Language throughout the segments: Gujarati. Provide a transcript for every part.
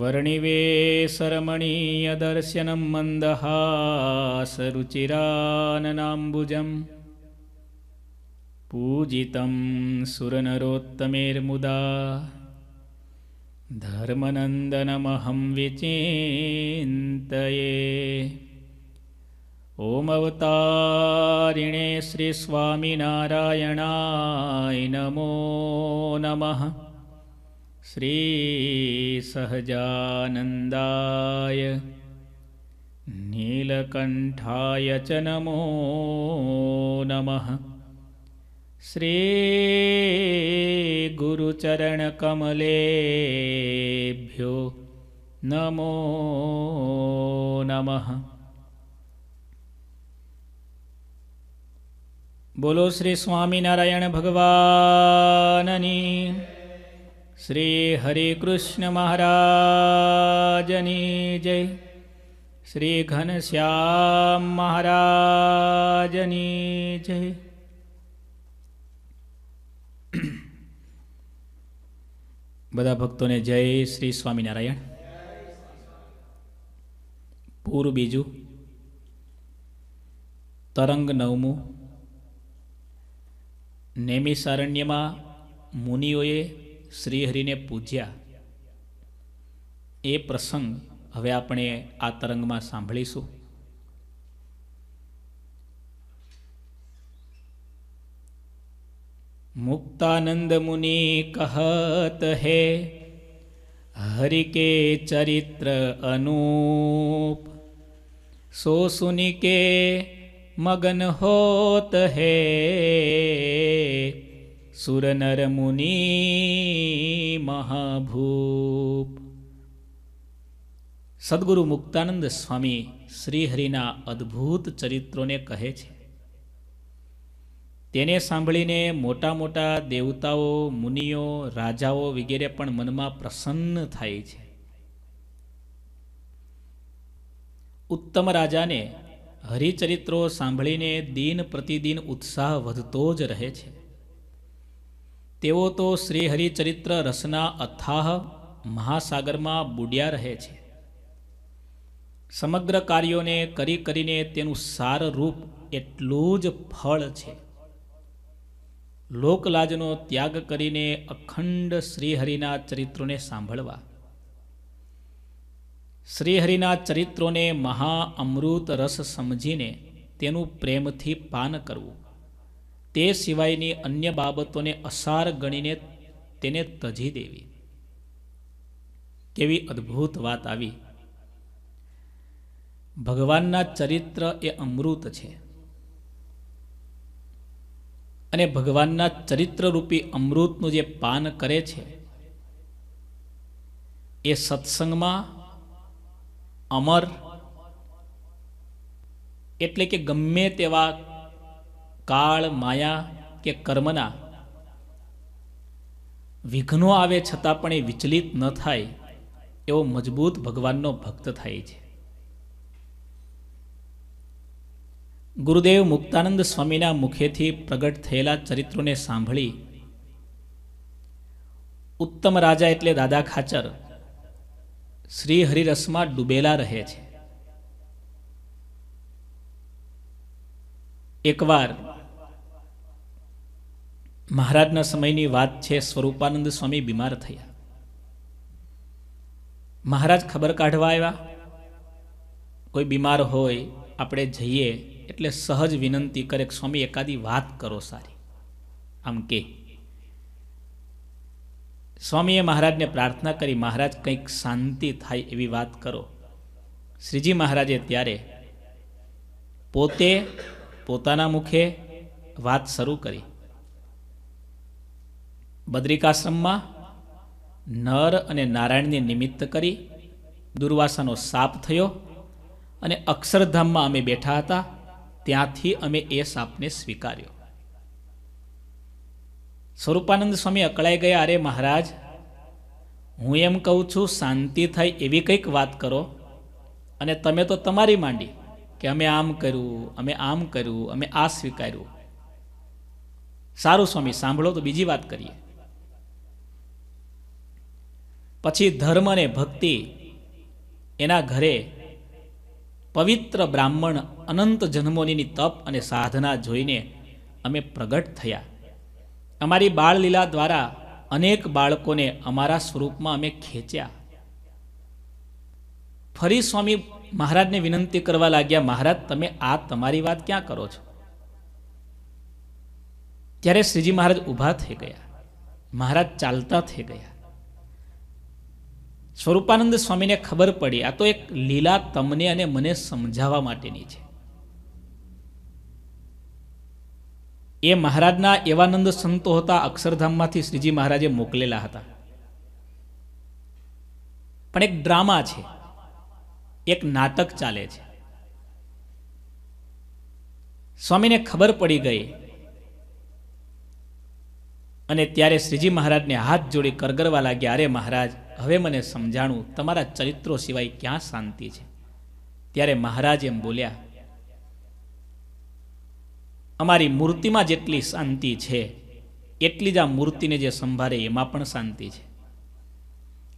वर्णिवे वर्णिवेसरमणीयदर्शनं मन्दहासरुचिराननाम्बुजं पूजितं सुरनरोत्तमेर्मुदा धर्मनन्दनमहं विचिन्तये ॐमवतारिणे श्रीस्वामिनारायणाय नमो नमः श्रीसहजानन्दाय नीलकण्ठाय च नमो नमः श्रीगुरुचरणकमलेभ्यो नमो नमः बोलो श्री स्वामी नारायण भगवाननी શ્રી હરિકૃષ્ણ મહારાજની જય શ્રી ઘનશ્યામ મહારાજની જય બધા ભક્તોને જય શ્રી સ્વામિનારાયણ પૂર બીજું તરંગ નવમું નેમિસારણ્યમાં મુનિઓએ શ્રીહરિને પૂજ્યા એ પ્રસંગ હવે આપણે આ તરંગમાં સાંભળીશું મુક્તાનંદ મુનિ કહત હે हरि के चरित्र अनूप सो सुनि के मगन होत है સુરનરમુનિ મહાભૂપ સદગુરુ મુક્તાનંદ સ્વામી શ્રીહરિના અદ્ભુત ચરિત્રોને કહે છે તેને સાંભળીને મોટા મોટા દેવતાઓ મુનિઓ રાજાઓ વગેરે પણ મનમાં પ્રસન્ન થાય છે ઉત્તમ રાજાને હરિચરિત્રો સાંભળીને દિન પ્રતિદિન ઉત્સાહ વધતો જ રહે છે તેઓ તો શ્રીહરિચરિત્ર રસના અથાહ મહાસાગરમાં બુડ્યા રહે છે સમગ્ર કાર્યોને કરી કરીને તેનું સાર રૂપ એટલું જ ફળ છે લોકલાજનો ત્યાગ કરીને અખંડ શ્રીહરિના ચરિત્રોને સાંભળવા શ્રીહરિના ચરિત્રોને મહાઅમૃત રસ સમજીને તેનું પ્રેમથી પાન કરવું તે સિવાયની અન્ય બાબતોને અસાર ગણીને તેને તજી દેવી કેવી અદ્ભુત વાત આવી ભગવાનના ચરિત્ર એ અમૃત છે અને ભગવાનના ચરિત્રરૂપી અમૃતનું જે પાન કરે છે એ સત્સંગમાં અમર એટલે કે ગમે તેવા કાળ માયા કે કર્મના વિઘ્નો આવે છતાં પણ એ વિચલિત ન થાય એવો મજબૂત ભગવાનનો ભક્ત થાય છે ગુરુદેવ મુક્તાનંદ સ્વામીના મુખેથી પ્રગટ થયેલા ચરિત્રોને સાંભળી ઉત્તમ રાજા એટલે દાદા ખાચર શ્રી હરિરસમાં ડૂબેલા રહે છે એકવાર મહારાજના સમયની વાત છે સ્વરૂપાનંદ સ્વામી બીમાર થયા મહારાજ ખબર કાઢવા આવ્યા કોઈ બીમાર હોય આપણે જઈએ એટલે સહજ વિનંતી કરે સ્વામી એકાદી વાત કરો સારી આમ કે સ્વામીએ મહારાજને પ્રાર્થના કરી મહારાજ કંઈક શાંતિ થાય એવી વાત કરો શ્રીજી મહારાજે ત્યારે પોતે પોતાના મુખે વાત શરૂ કરી બદ્રિકાશ્રમમાં નર અને નારાયણને નિમિત્ત કરી દુર્વાસાનો સાપ થયો અને અક્ષરધામમાં અમે બેઠા હતા ત્યાંથી અમે એ સાપને સ્વીકાર્યો સ્વરૂપાનંદ સ્વામી અકળાઈ ગયા અરે મહારાજ હું એમ કહું છું શાંતિ થાય એવી કંઈક વાત કરો અને તમે તો તમારી માંડી કે અમે આમ કર્યું અમે આમ કર્યું અમે આ સ્વીકાર્યું સારું સ્વામી સાંભળો તો બીજી વાત કરીએ પછી ધર્મ ને ભક્તિ એના ઘરે પવિત્ર બ્રાહ્મણ અનંત જન્મોની તપ અને સાધના જોઈને અમે પ્રગટ થયા અમારી બાળલીલા દ્વારા અનેક બાળકોને અમારા સ્વરૂપમાં અમે ખેંચ્યા ફરી સ્વામી મહારાજને વિનંતી કરવા લાગ્યા મહારાજ તમે આ તમારી વાત ક્યાં કરો છો ત્યારે શ્રીજી મહારાજ ઊભા થઈ ગયા મહારાજ ચાલતા થઈ ગયા સ્વરૂપાનંદ સ્વામીને ખબર પડી આ તો એક લીલા તમને અને મને સમજાવવા માટેની છે એ મહારાજના એવાનંદ સંતો હતા અક્ષરધામમાંથી શ્રીજી મહારાજે મોકલેલા હતા પણ એક ડ્રામા છે એક નાટક ચાલે છે સ્વામીને ખબર પડી ગઈ અને ત્યારે શ્રીજી મહારાજને હાથ જોડી કરગરવા લાગ્યા અરે મહારાજ હવે મને સમજાણું તમારા ચરિત્રો સિવાય ક્યાં શાંતિ છે ત્યારે મહારાજ એમ બોલ્યા અમારી મૂર્તિમાં જેટલી શાંતિ છે એટલી જ આ મૂર્તિને જે સંભાળે એમાં પણ શાંતિ છે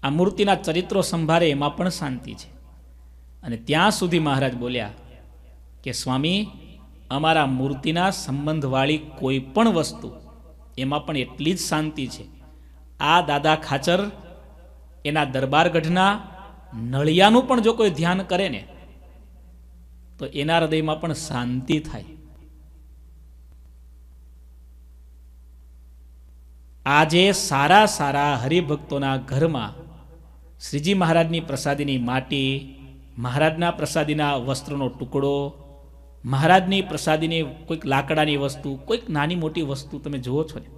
આ મૂર્તિના ચરિત્રો સંભાળે એમાં પણ શાંતિ છે અને ત્યાં સુધી મહારાજ બોલ્યા કે સ્વામી અમારા મૂર્તિના સંબંધવાળી કોઈ પણ વસ્તુ એમાં પણ એટલી જ શાંતિ છે આ દાદા ખાચર એના દરબારગઢના નળિયાનું પણ જો કોઈ ધ્યાન કરે ને તો એના હૃદયમાં પણ શાંતિ થાય આજે સારા સારા હરિભક્તોના ઘરમાં શ્રીજી મહારાજની પ્રસાદીની માટી મહારાજના પ્રસાદીના વસ્ત્રનો ટુકડો મહારાજની પ્રસાદીની કોઈક લાકડાની વસ્તુ કોઈક નાની મોટી વસ્તુ તમે જુઓ છો ને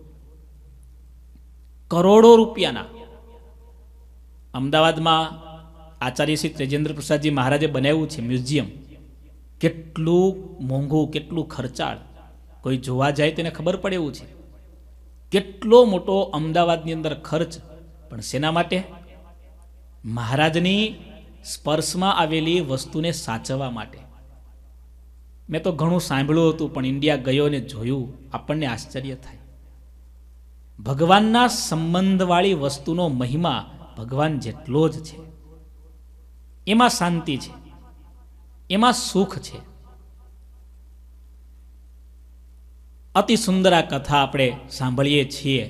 કરોડો રૂપિયાના અમદાવાદમાં આચાર્ય શ્રી તેજેન્દ્ર પ્રસાદજી મહારાજે બનાવ્યું છે મ્યુઝિયમ કેટલું મોંઘું કેટલું ખર્ચાળ કોઈ જોવા જાય તેને ખબર પડે એવું છે કેટલો મોટો અમદાવાદની અંદર ખર્ચ પણ શેના માટે મહારાજની સ્પર્શમાં આવેલી વસ્તુને સાચવવા માટે મેં તો ઘણું સાંભળ્યું હતું પણ ઇન્ડિયા ગયો ને જોયું આપણને આશ્ચર્ય થાય ભગવાનના સંબંધવાળી વસ્તુનો મહિમા ભગવાન જેટલો જ છે એમાં શાંતિ છે એમાં સુખ છે અતિ સુંદર આ કથા આપણે સાંભળીએ છીએ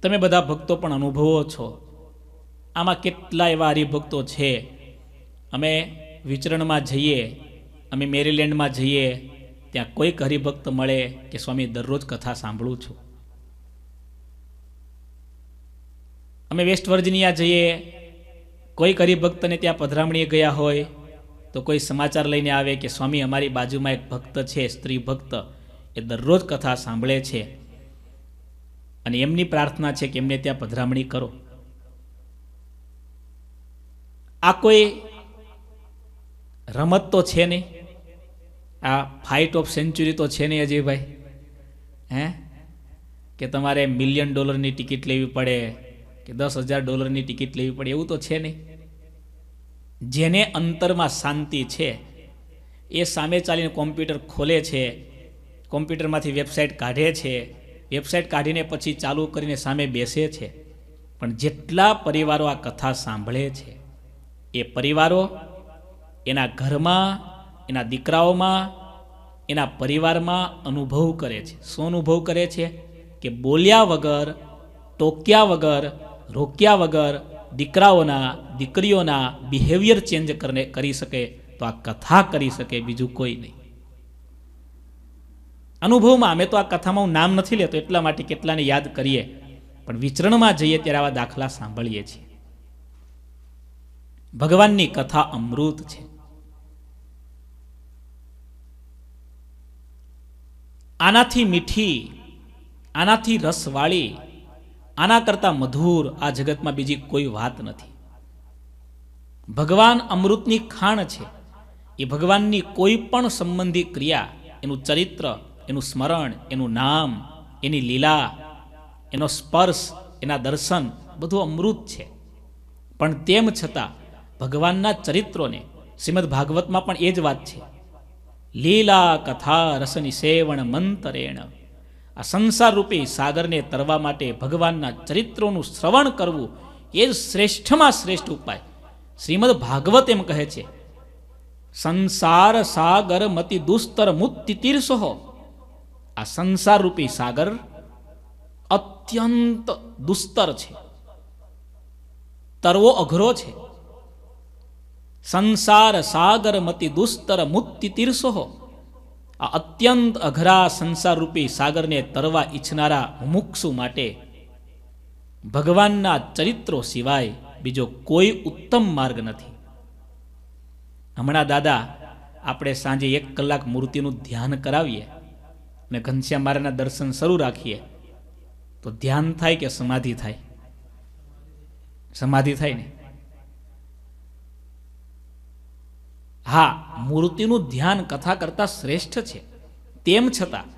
તમે બધા ભક્તો પણ અનુભવો છો આમાં કેટલા એવા હરિભક્તો છે અમે વિચરણમાં જઈએ અમે મેરીલેન્ડમાં જઈએ ત્યાં કોઈક હરિભક્ત મળે કે સ્વામી દરરોજ કથા સાંભળું છું અમે વેસ્ટ વર્જિનિયા જઈએ કોઈ હરિભક્તને ત્યાં પધરામણીએ ગયા હોય તો કોઈ સમાચાર લઈને આવે કે સ્વામી અમારી બાજુમાં એક ભક્ત છે સ્ત્રી ભક્ત એ દરરોજ કથા સાંભળે છે અને એમની પ્રાર્થના છે કે એમને ત્યાં પધરામણી કરો આ કોઈ રમત તો છે નહીં આ ફાઇટ ઓફ સેન્ચુરી તો છે નહીં અજયભાઈ હે કે તમારે મિલિયન ડોલરની ટિકિટ લેવી પડે કે દસ હજાર ડોલરની ટિકિટ લેવી પડે એવું તો છે નહીં જેને અંતરમાં શાંતિ છે એ સામે ચાલીને કોમ્પ્યુટર ખોલે છે કોમ્પ્યુટરમાંથી વેબસાઇટ કાઢે છે વેબસાઇટ કાઢીને પછી ચાલુ કરીને સામે બેસે છે પણ જેટલા પરિવારો આ કથા સાંભળે છે એ પરિવારો એના ઘરમાં એના દીકરાઓમાં એના પરિવારમાં અનુભવ કરે છે શું અનુભવ કરે છે કે બોલ્યા વગર ટોક્યા વગર રોક્યા વગર દીકરાઓના દીકરીઓના બિહેવિયર ચેન્જ કરી શકે તો આ કથા કરી શકે બીજું કોઈ નહીં અનુભવમાં અમે તો આ કથામાં હું નામ નથી લેતો એટલા માટે કેટલાને યાદ કરીએ પણ વિચરણમાં જઈએ ત્યારે આવા દાખલા સાંભળીએ છીએ ભગવાનની કથા અમૃત છે આનાથી મીઠી આનાથી રસવાળી આના કરતાં મધુર આ જગતમાં બીજી કોઈ વાત નથી ભગવાન અમૃતની ખાણ છે એ ભગવાનની કોઈ પણ સંબંધી ક્રિયા એનું ચરિત્ર એનું સ્મરણ એનું નામ એની લીલા એનો સ્પર્શ એના દર્શન બધું અમૃત છે પણ તેમ છતાં ભગવાનના ચરિત્રોને શ્રીમદ ભાગવતમાં પણ એ જ વાત છે લીલા કથા રસની સેવણ મંતરેણ આ સંસારરૂપી સાગરને તરવા માટે ભગવાનના ચરિત્રોનું શ્રવણ કરવું એ જ શ્રેષ્ઠમાં શ્રેષ્ઠ ઉપાય શ્રીમદ ભાગવત એમ કહે છે સંસાર સાગર મતિ દુસ્તર મુક્તિ તીર્ષો આ સંસારરૂપી સાગર અત્યંત દુસ્તર છે તરવો અઘરો છે સંસાર સાગર મતિ દુસ્તર મુક્તિ તીર્ષો આ અત્યંત અઘરા સંસારરૂપી સાગરને તરવા ઈચ્છનારા મુમુક્ષુ માટે ભગવાનના ચરિત્રો સિવાય બીજો કોઈ ઉત્તમ માર્ગ નથી હમણાં દાદા આપણે સાંજે એક કલાક મૂર્તિનું ધ્યાન કરાવીએ અને ઘનશ્યામ મારાના દર્શન શરૂ રાખીએ તો ધ્યાન થાય કે સમાધિ થાય સમાધિ થાય નહીં હા મૂર્તિનું ધ્યાન કથા કરતાં શ્રેષ્ઠ છે તેમ છતાં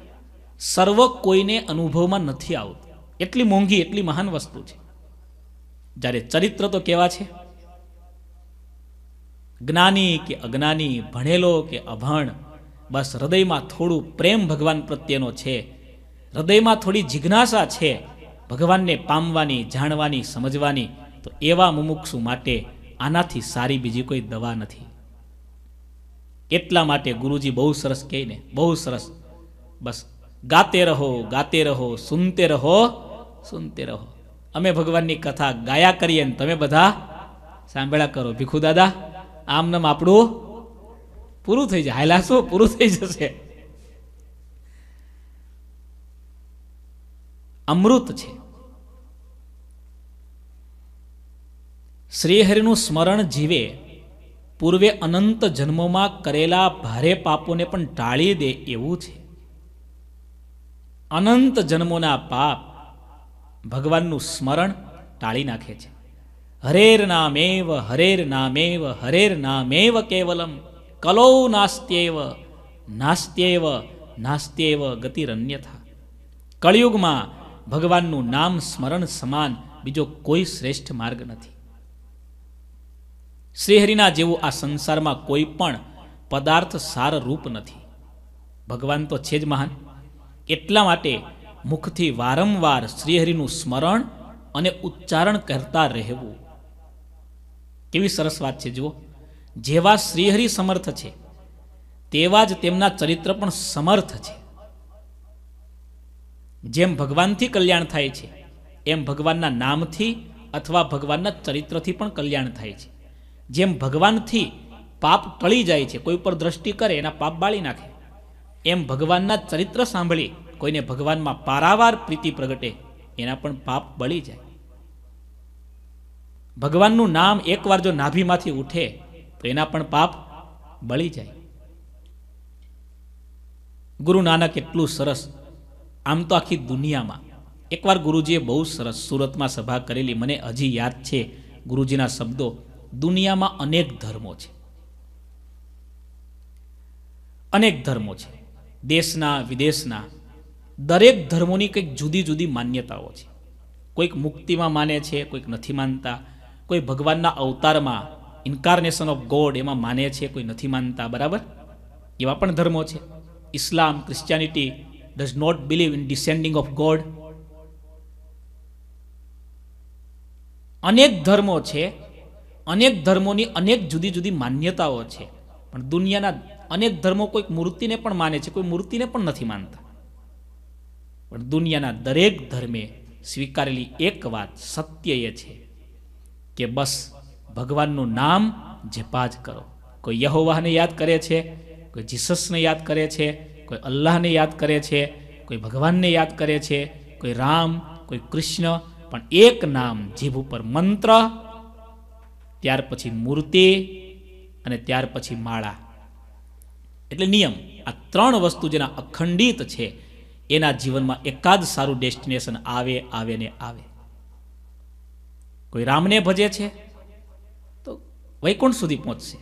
સર્વ કોઈને અનુભવમાં નથી આવતું એટલી મોંઘી એટલી મહાન વસ્તુ છે જ્યારે ચરિત્ર તો કેવા છે જ્ઞાની કે અજ્ઞાની ભણેલો કે અભણ બસ હૃદયમાં થોડું પ્રેમ ભગવાન પ્રત્યેનો છે હૃદયમાં થોડી જિજ્ઞાસા છે ભગવાનને પામવાની જાણવાની સમજવાની તો એવા મુમુક્ષુ માટે આનાથી સારી બીજી કોઈ દવા નથી એટલા માટે ગુરુજી બહુ સરસ કહે ને બહુ સરસ બસ ગાતે રહો ગાતે રહો સુનતે રહો સુનતે રહો અમે ભગવાનની કથા ગાયા કરીએ ને તમે બધા સાંભળ્યા કરો ભીખુ દાદા આમનામ આપણું પૂરું થઈ જાય શું પૂરું થઈ જશે અમૃત છે શ્રીહરિનું સ્મરણ જીવે પૂર્વે અનંત જન્મોમાં કરેલા ભારે પાપોને પણ ટાળી દે એવું છે અનંત જન્મોના પાપ ભગવાનનું સ્મરણ ટાળી નાખે છે હરેર નામેવ હરેર નામેવ હરેર નામેવ કેવલમ કલૌ નાસ્ત્યેવ નાસ્ત્યેવ નાસ્ત્યેવ ગતિરન્યથા કળિયુગમાં ભગવાનનું નામ સ્મરણ સમાન બીજો કોઈ શ્રેષ્ઠ માર્ગ નથી શ્રીહરિના જેવું આ સંસારમાં કોઈ પણ પદાર્થ સાર રૂપ નથી ભગવાન તો છે જ મહાન એટલા માટે મુખથી વારંવાર શ્રીહરિનું સ્મરણ અને ઉચ્ચારણ કરતા રહેવું કેવી સરસ વાત છે જુઓ જેવા શ્રીહરિ સમર્થ છે તેવા જ તેમના ચરિત્ર પણ સમર્થ છે જેમ ભગવાનથી કલ્યાણ થાય છે એમ ભગવાનના નામથી અથવા ભગવાનના ચરિત્રથી પણ કલ્યાણ થાય છે જેમ ભગવાનથી પાપ ટળી જાય છે કોઈ પર દ્રષ્ટિ કરે એના પાપ બાળી નાખે એમ ભગવાનના ચરિત્ર સાંભળી કોઈને ભગવાનમાં પારાવાર પ્રીતિ પ્રગટે એના પણ પાપ બળી જાય ભગવાનનું નામ એકવાર જો નાભીમાંથી ઉઠે તો એના પણ પાપ બળી જાય ગુરુ નાનક એટલું સરસ આમ તો આખી દુનિયામાં એકવાર ગુરુજીએ બહુ સરસ સુરતમાં સભા કરેલી મને હજી યાદ છે ગુરુજીના શબ્દો દુનિયામાં અનેક ધર્મો છે અનેક ધર્મો છે દેશના વિદેશના દરેક ધર્મોની કંઈક જુદી જુદી માન્યતાઓ છે કોઈક મુક્તિમાં માને છે કોઈક નથી માનતા કોઈ ભગવાનના અવતારમાં ઇન્કાર્નેશન ઓફ ગોડ એમાં માને છે કોઈ નથી માનતા બરાબર એવા પણ ધર્મો છે Islam Christianity does not believe in descending of God અનેક ધર્મો છે અનેક ધર્મોની અનેક જુદી જુદી માન્યતાઓ છે પણ દુનિયાના અનેક ધર્મો કોઈક મૂર્તિને પણ માને છે કોઈ મૂર્તિને પણ નથી માનતા પણ દુનિયાના દરેક ધર્મે સ્વીકારેલી એક વાત સત્ય એ છે કે બસ ભગવાનનું નામ જપાજ કરો કોઈ યહોવાહને યાદ કરે છે કોઈ જીસસને યાદ કરે છે કોઈ અલ્લાહને યાદ કરે છે કોઈ ભગવાનને યાદ કરે છે કોઈ રામ કોઈ કૃષ્ણ પણ એક નામ જીભ ઉપર મંત્ર ત્યાર પછી મૂર્તિ અને ત્યાર પછી માળા એટલે નિયમ આ ત્રણ વસ્તુ જેના અખંડિત છે એના જીવનમાં એકાદ સારું ડેસ્ટિનેશન આવે આવે ને આવે કોઈ રામને ભજે છે તો વૈકુંઠ સુધી પહોંચશે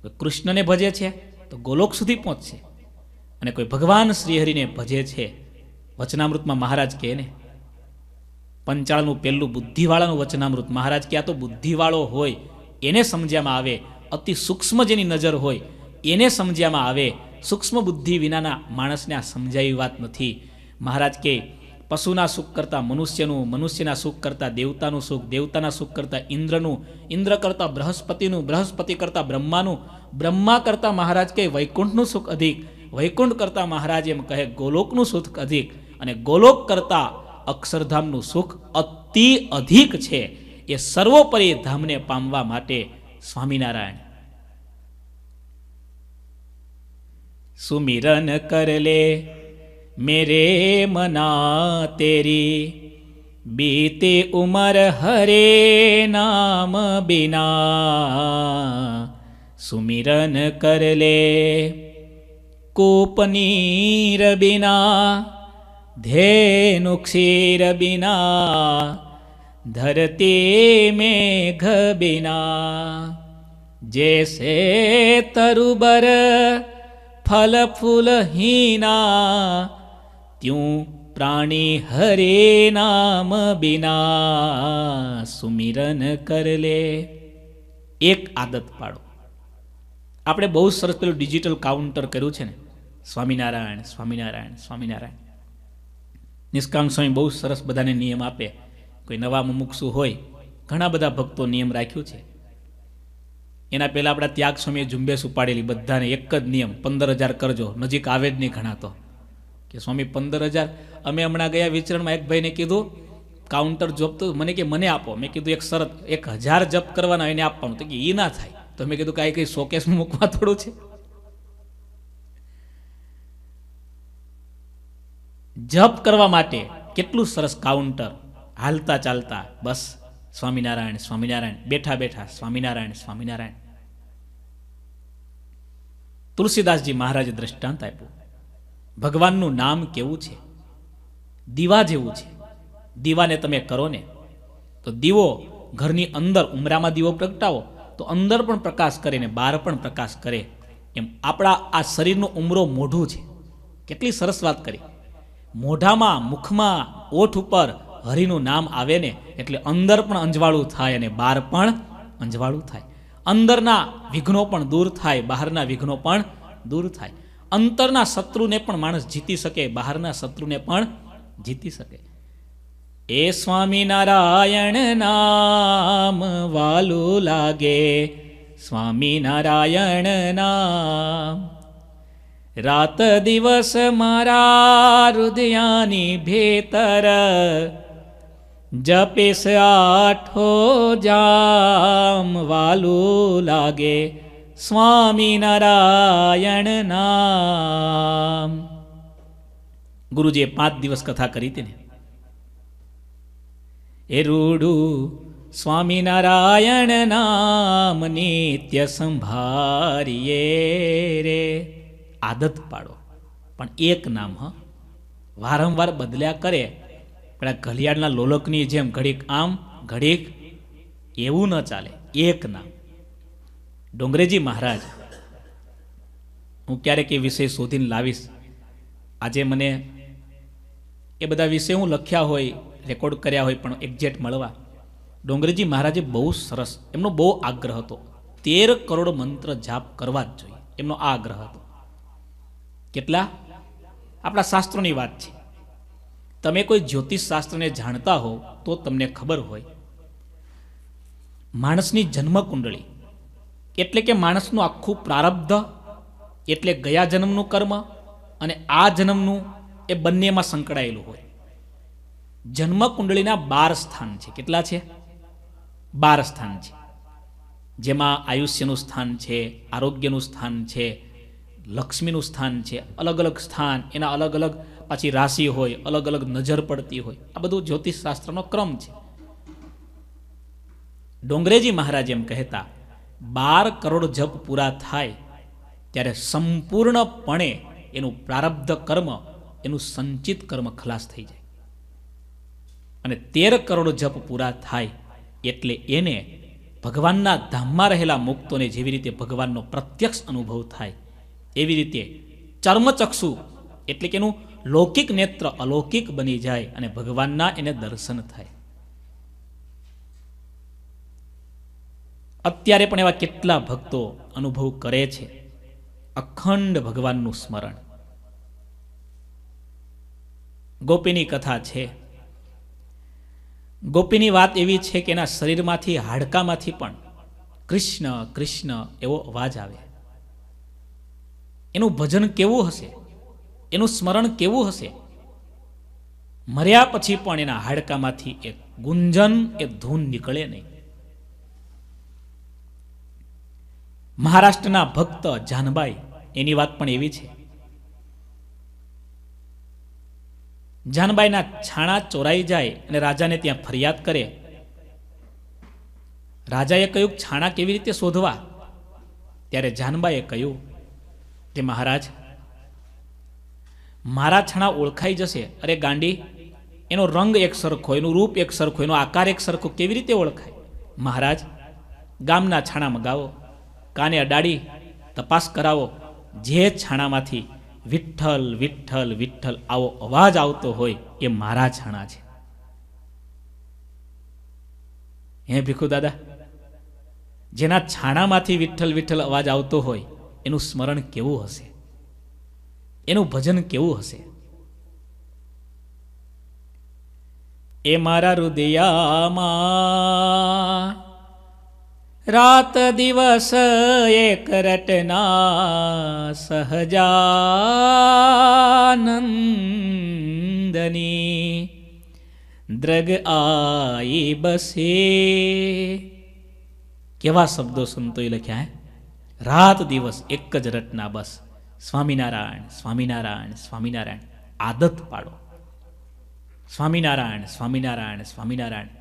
કોઈ કૃષ્ણને ભજે છે તો ગોલોક સુધી પહોંચશે અને કોઈ ભગવાન શ્રીહરિને ભજે છે વચનામૃતમાં મહારાજ કહે ને પંચાળનું પહેલું બુદ્ધિવાળાનું વચનામૃત મહારાજ કે આ તો બુદ્ધિવાળો હોય એને સમજ્યામાં આવે અતિ સૂક્ષ્મ જેની નજર હોય એને સમજ્યામાં આવે સૂક્ષ્મ બુદ્ધિ વિનાના માણસને આ સમજાવી વાત નથી મહારાજ કે પશુના સુખ કરતાં મનુષ્યનું મનુષ્યના સુખ કરતાં દેવતાનું સુખ દેવતાના સુખ કરતાં ઇન્દ્રનું ઇન્દ્ર કરતાં બૃહસ્પતિનું બૃહસ્પતિ કરતાં બ્રહ્માનું બ્રહ્મા કરતાં મહારાજ કહે વૈકુંઠનું સુખ અધિક વૈકુંઠ કરતાં મહારાજ એમ કહે ગોલોકનું સુખ અધિક અને ગોલોક કરતાં અક્ષરધામનું સુખ અતિ અધિક છે એ સર્વોપરી ધામને પામવા માટે સ્વામિનારાયણ સુમિરન કરલે મેરે મના તેરી બીતે ઉમર હરે નામ બિના સુમિરન કરલે કોપનીર બિના धेनु क्षीर બિના धरती મેઘ બિના જેસે તરુબર ફલ फूल हीना त्यों प्राणी हरे नाम बिना સુમિરન કરલે એક આદત પાડો આપણે બહુ સરસ પેલું ડિજિટલ કાઉન્ટર કર્યું છે ને સ્વામિનારાયણ સ્વામિનારાયણ સ્વામિનારાયણ નિષ્કામ સ્વામી બહુ સરસ બધાને નિયમ આપે કોઈ નવા મુમુક્ષુ હોય ઘણા બધા ભક્તો નિયમ રાખ્યું છે એના પહેલાં આપણા ત્યાગ સ્વામીએ ઝુંબેશ ઉપાડેલી બધાને એક જ નિયમ પંદર હજાર કરજો નજીક આવે જ નહીં ઘણા તો કે સ્વામી પંદર હજાર અમે હમણાં ગયા વિચરણમાં એક ભાઈને કીધું કાઉન્ટર જોબ તો મને કે મને આપો મેં કીધું એક શરત એક હજાર જપ કરવાના એને આપવાનું તો કે એ ના થાય તો મેં કીધું કાંઈ કંઈ શોકેસમાં મૂકવા થોડું છે જપ કરવા માટે કેટલું સરસ કાઉન્ટર હાલતા ચાલતા બસ સ્વામિનારાયણ સ્વામિનારાયણ બેઠા બેઠા સ્વામિનારાયણ સ્વામિનારાયણ તુલસીદાસજી મહારાજે દ્રષ્ટાંત આપ્યું ભગવાનનું નામ કેવું છે દીવા જેવું છે દીવાને તમે કરો ને તો દીવો ઘરની અંદર ઉમરામાં દીવો પ્રગટાવો તો અંદર પણ પ્રકાશ કરે ને બહાર પણ પ્રકાશ કરે એમ આપણા આ શરીરનો ઉમરો મોઢું છે કેટલી સરસ વાત કરી મોઢામાં મુખમાં ઓઠ ઉપર હરિનું નામ આવે ને એટલે અંદર પણ અંજવાળું થાય અને બહાર પણ અંજવાળું થાય અંદરના વિઘ્નો પણ દૂર થાય બહારના વિઘ્નો પણ દૂર થાય અંતરના શત્રુને પણ માણસ જીતી શકે બહારના શત્રુને પણ જીતી શકે એ સ્વામી નામ વાલું લાગે સ્વામી નામ રાત દિવસ મારા રુદયાની ભેતર જપેશ આઠો જામ વાલું લાગે સ્વામી નારાયણ નામ ગુરુજીએ પાંચ દિવસ કથા કરી હતી ને એ રૂડું સ્વામી નામ નિત્ય સંભારીએ રે આદત પાડો પણ એક નામ હ વારંવાર બદલ્યા કરે પણ આ ઘલિયાળના લોલકની જેમ ઘડીક આમ ઘડીક એવું ન ચાલે એક નામ ડોંગરેજી મહારાજ હું ક્યારેક એ વિષય શોધીને લાવીશ આજે મને એ બધા વિષય હું લખ્યા હોય રેકોર્ડ કર્યા હોય પણ એક્ઝેક્ટ મળવા ડોંગરેજી મહારાજે બહુ સરસ એમનો બહુ આગ્રહ હતો તેર કરોડ મંત્ર જાપ કરવા જ જોઈએ એમનો આ આગ્રહ હતો કેટલા આપણા શાસ્ત્રોની વાત છે તમે કોઈ જ્યોતિષ શાસ્ત્રને જાણતા હો તો તમને ખબર હોય માણસની જન્મકુંડળી એટલે કે માણસનું આખું પ્રારબ્ધ એટલે ગયા જન્મનું કર્મ અને આ જન્મનું એ બંનેમાં સંકળાયેલું હોય જન્મકુંડળીના બાર સ્થાન છે કેટલા છે બાર સ્થાન છે જેમાં આયુષ્યનું સ્થાન છે આરોગ્યનું સ્થાન છે લક્ષ્મીનું સ્થાન છે અલગ અલગ સ્થાન એના અલગ અલગ પાછી રાશિ હોય અલગ અલગ નજર પડતી હોય આ બધું જ્યોતિષ શાસ્ત્રનો ક્રમ છે ડોંગરેજી મહારાજ એમ કહેતા બાર કરોડ જપ પૂરા થાય ત્યારે સંપૂર્ણપણે એનું પ્રારબ્ધ કર્મ એનું સંચિત કર્મ ખલાસ થઈ જાય અને તેર કરોડ જપ પૂરા થાય એટલે એને ભગવાનના ધામમાં રહેલા મુક્તોને જેવી રીતે ભગવાનનો પ્રત્યક્ષ અનુભવ થાય એવી રીતે ચર્મચક્ષુ એટલે કે એનું લૌકિક નેત્ર અલૌકિક બની જાય અને ભગવાનના એને દર્શન થાય અત્યારે પણ એવા કેટલા ભક્તો અનુભવ કરે છે અખંડ ભગવાનનું સ્મરણ ગોપીની કથા છે ગોપીની વાત એવી છે કે એના શરીરમાંથી હાડકામાંથી પણ કૃષ્ણ કૃષ્ણ એવો અવાજ આવે એનું ભજન કેવું હશે એનું સ્મરણ કેવું હશે મર્યા પછી પણ એના હાડકામાંથી એક ગુંજન એ ધૂન નીકળે નહીં મહારાષ્ટ્રના ભક્ત જાનબાઈ એની વાત પણ એવી છે જાનબાઈના છાણા ચોરાઈ જાય અને રાજાને ત્યાં ફરિયાદ કરે રાજાએ કહ્યું છાણા કેવી રીતે શોધવા ત્યારે જાનબાઈએ કહ્યું કે મહારાજ મારા છણા ઓળખાઈ જશે અરે ગાંડી એનો રંગ એક સરખો એનું રૂપ એક સરખો એનો આકાર એક સરખો કેવી રીતે ઓળખાય મહારાજ ગામના છાણા મગાવો કાને અડાડી તપાસ કરાવો જે છાણામાંથી વિઠ્ઠલ વિઠ્ઠલ વિઠ્ઠલ આવો અવાજ આવતો હોય એ મારા છાણા છે હે ભીખુ દાદા જેના છાણામાંથી વિઠ્ઠલ વિઠ્ઠલ અવાજ આવતો હોય એનું સ્મરણ કેવું હશે એનું ભજન કેવું હશે એ મારા હૃદયામાં રાત દિવસ એક રટના સહજાનંદની દ્રગ આઈ બસે કેવા શબ્દો સંતોએ લખ્યા હે રાત દિવસ એક જ રટના બસ સ્વામિનારાયણ સ્વામિનારાયણ સ્વામિનારાયણ આદત પાડો સ્વામિનારાયણ સ્વામિનારાયણ સ્વામિનારાયણ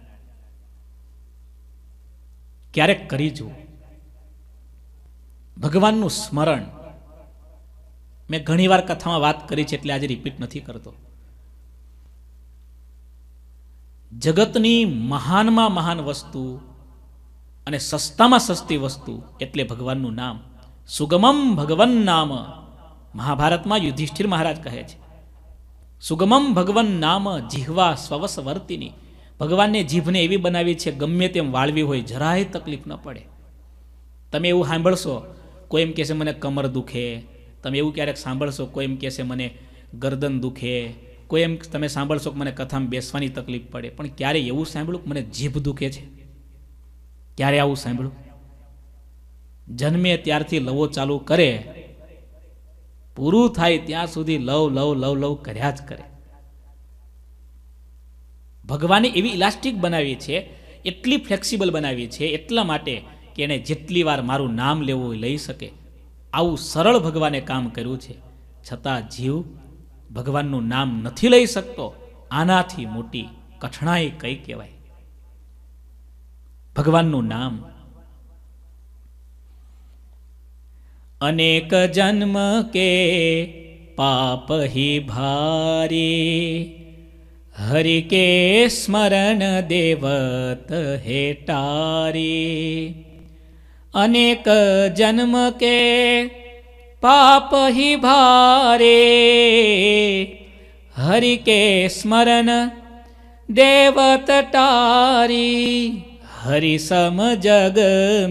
ક્યારેક કરી જુઓ ભગવાનનું સ્મરણ મેં ઘણીવાર કથામાં વાત કરી છે એટલે આજે રિપીટ નથી કરતો જગતની મહાનમાં મહાન વસ્તુ અને સસ્તામાં સસ્તી વસ્તુ એટલે ભગવાનનું નામ સુગમમ ભગવન નામ મહાભારતમાં યુધિષ્ઠિર મહારાજ કહે છે સુગમમ ભગવન નામ જીહવા સ્વસ વર્તિની ભગવાનને જીભને એવી બનાવી છે ગમે તેમ વાળવી હોય જરાય તકલીફ ન પડે તમે એવું સાંભળશો કોઈ એમ કહેશે મને કમર દુખે તમે એવું ક્યારેક સાંભળશો કોઈ એમ કહેશે મને ગરદન દુખે કોઈ એમ તમે સાંભળશો કે મને કથામાં બેસવાની તકલીફ પડે પણ ક્યારે એવું સાંભળ્યું કે મને જીભ દુખે છે ક્યારે આવું સાંભળ્યું જન્મે ત્યારથી લવો ચાલુ કરે પૂરું થાય ત્યાં સુધી લવ લવ લવ લવ કર્યા જ કરે ભગવાને એવી ઇલાસ્ટિક બનાવી છે એટલી ફ્લેક્સિબલ બનાવી છે એટલા માટે કે એણે જેટલી વાર મારું નામ લેવું લઈ શકે આવું સરળ ભગવાને કામ કર્યું છે છતાં જીવ ભગવાનનું નામ નથી લઈ શકતો આનાથી મોટી કઠણાઈ કઈ કહેવાય भगवान नाम अनेक जन्म के पाप ही भारी हरि के स्मरण देवत हे तारी अनेक जन्म के पाप ही भारे हरि के स्मरण देवत तारी हरिसम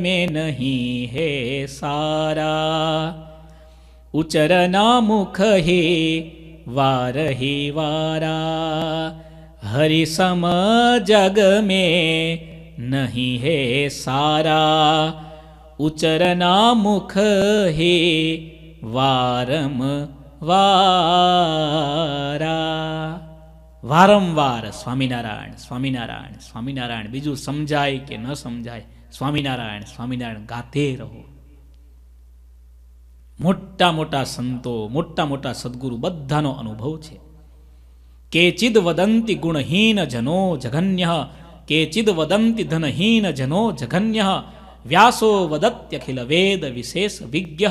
में नहीं है सारा उचरना मुख ही वार हि वारा हरिसम में नहीं है सारा उचरना मुख ही वारम वारा વારંવાર સ્વામિનારાયણ સ્વામિનારાયણ સ્વામિનારાયણ બીજું સમજાય કે ન સમજાય સ્વામિનારાયણ સ્વામિનારાયણ ગાતે રહો મોટા મોટા સંતો મોટા મોટા સદગુરુ બધાનો અનુભવ છે કેચિદ વદંતિ ગુણહીન જનો જઘન્ય કેચિદ વદંતિ ધનહીન જનો જઘન્ય વ્યાસો વદત્યખિલ વેદ વિશેષ વિજ્ઞ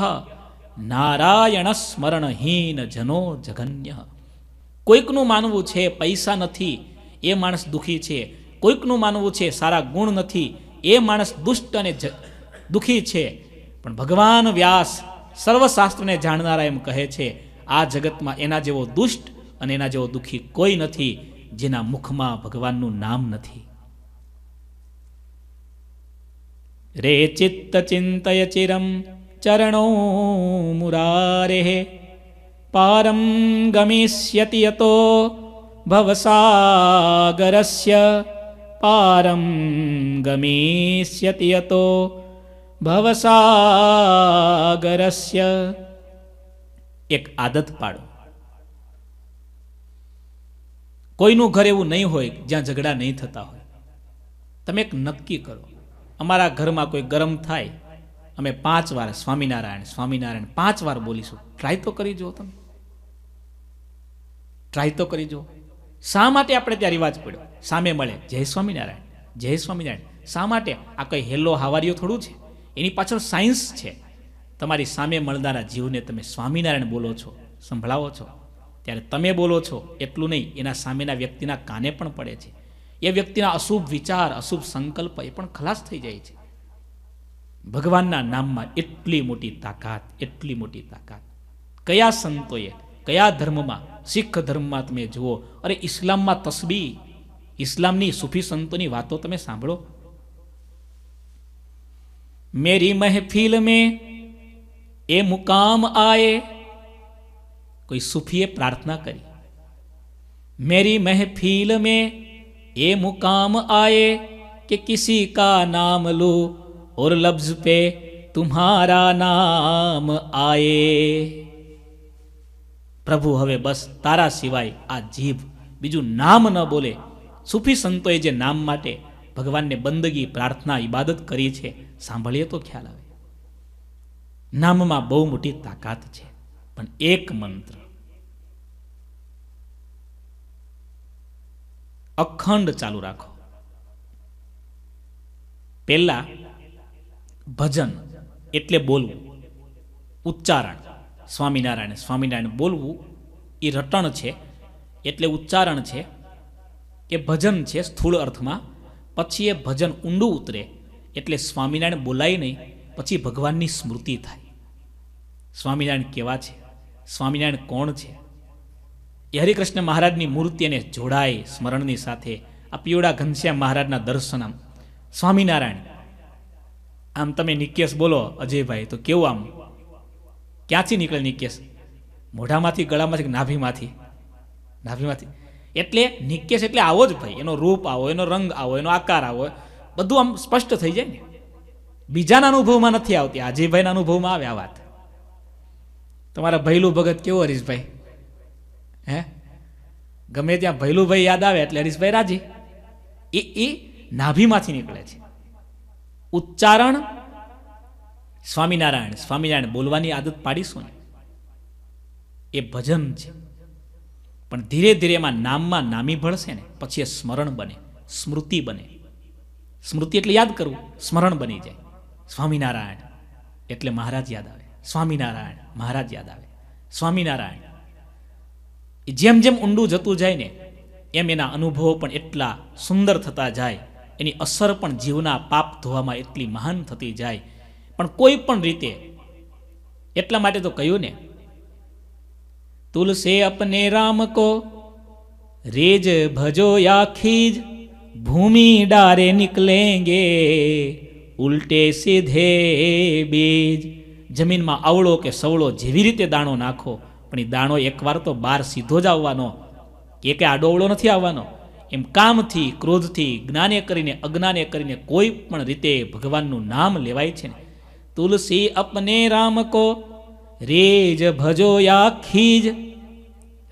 નારાયણ સ્મરણહીન જનો જઘન્ય કોઈકનું માનવું છે પૈસા નથી એ માણસ દુઃખી છે કોઈકનું માનવું છે સારા ગુણ નથી એ માણસ દુષ્ટ અને દુઃખી છે પણ ભગવાન વ્યાસ સર્વશાસ્ત્રને જાણનારા એમ કહે છે આ જગતમાં એના જેવો દુષ્ટ અને એના જેવો દુઃખી કોઈ નથી જેના મુખમાં ભગવાનનું નામ નથી રે ચિત્ત ચિંતય ચિરમ ચરણો મુરારે પારમ ગમિષ્યતિ યતો ભવસાગરસ્ય પારમ ગમિષ્યતિ યતો ભવસાગરસ્ય એક આદત પાડો કોઈનું ઘર એવું નહીં હોય જ્યાં ઝઘડા નહીં થતા હોય તમે એક નક્કી કરો અમારા ઘરમાં કોઈ ગરમ થાય અમે પાંચ વાર સ્વામિનારાયણ સ્વામિનારાયણ પાંચ વાર બોલીશું ટ્રાય તો કરી જુઓ તમે ટ્રાય તો કરી જુઓ શા માટે આપણે ત્યાં રિવાજ પડ્યો સામે મળે જય સ્વામિનારાયણ જય સ્વામિનારાયણ શા માટે આ કંઈ હેલો હાવારીઓ થોડું છે એની પાછળ સાયન્સ છે તમારી સામે મળનારા જીવને તમે સ્વામિનારાયણ બોલો છો સંભળાવો છો ત્યારે તમે બોલો છો એટલું નહીં એના સામેના વ્યક્તિના કાને પણ પડે છે એ વ્યક્તિના અશુભ વિચાર અશુભ સંકલ્પ એ પણ ખલાસ થઈ જાય છે भगवान ना नाम में एटली मोटी ताकत एटली मोटी ताकत क्या सतो क्या धर्म में सिख धर्म में ते जुओ अरे इस्लाम में तस्बी इस्लाम सूफी सतोनी बात ते सा मेरी महफिल में ए मुकाम आए कोई सूफीए प्रार्थना करी मेरी महफिल में ए मुकाम आए कि किसी का नाम लो और लफ्ज पे तुम्हारा નામ આયે પ્રભુ હવે બસ તારા સિવાય આ જીભ બીજું નામ ન બોલે સૂફી સંતોએ જે નામ માટે ભગવાનને બંદગી પ્રાર્થના ઇબાદત કરી છે સાંભળીએ તો ખ્યાલ આવે નામમાં બહુ મોટી તાકાત છે પણ એક મંત્ર અખંડ ચાલુ રાખો પહેલા ભજન એટલે બોલવું ઉચ્ચારણ સ્વામિનારાયણ સ્વામિનારાયણ બોલવું એ રટણ છે એટલે ઉચ્ચારણ છે કે ભજન છે સ્થૂળ અર્થમાં પછી એ ભજન ઊંડું ઉતરે એટલે સ્વામિનારાયણ બોલાય નહીં પછી ભગવાનની સ્મૃતિ થાય સ્વામિનારાયણ કેવા છે સ્વામિનારાયણ કોણ છે એ હરિકૃષ્ણ મહારાજની મૂર્તિને જોડાય સ્મરણની સાથે આ પીવડા ઘનશ્યામ મહારાજના દર્શન સ્વામિનારાયણ આમ તમે નિકેશ બોલો અજયભાઈ તો કેવું આમ ક્યાંથી નીકળે નિકેશ મોઢામાંથી ગળામાંથી નાભીમાંથી નાભીમાંથી એટલે નિકેશ એટલે આવો જ ભાઈ એનો રૂપ આવો એનો રંગ આવો એનો આકાર આવો બધું આમ સ્પષ્ટ થઈ જાય ને બીજાના અનુભવમાં નથી આવતી અજયભાઈના અનુભવમાં આવે આ વાત તમારા ભૈલું ભગત કેવો હરીશભાઈ હે ગમે ત્યાં ભૈલું ભાઈ યાદ આવે એટલે હરીશભાઈ રાજી એ એ નાભીમાંથી નીકળે છે ઉચ્ચારણ સ્વામિનારાયણ સ્વામિનારાયણ બોલવાની આદત પાડીશું ને એ ભજન છે પણ ધીરે ધીરે એમાં નામમાં નામી ભળશે ને પછી એ સ્મરણ બને સ્મૃતિ બને સ્મૃતિ એટલે યાદ કરવું સ્મરણ બની જાય સ્વામિનારાયણ એટલે મહારાજ યાદ આવે સ્વામિનારાયણ મહારાજ યાદ આવે સ્વામિનારાયણ જેમ જેમ ઊંડું જતું જાય ને એમ એના અનુભવો પણ એટલા સુંદર થતા જાય એની અસર પણ જીવના પાપ ધોવામાં એટલી મહાન થતી જાય પણ કોઈ પણ રીતે એટલા માટે તો કહ્યું ને તુલસે અપને રામ કો રેજ ભજો જ ભૂમિ ડારે નીકલેંગે ઉલટે સીધે બીજ જમીનમાં અવળો કે સવળો જેવી રીતે દાણો નાખો પણ એ દાણો એકવાર તો બાર સીધો જ આવવાનો કે કે આડોવળો નથી આવવાનો એમ કામથી ક્રોધથી જ્ઞાને કરીને અજ્ઞાને કરીને કોઈ પણ રીતે ભગવાનનું નામ લેવાય છે ને તુલસી અપને રામ કો રેજ ભજો યા ખીજ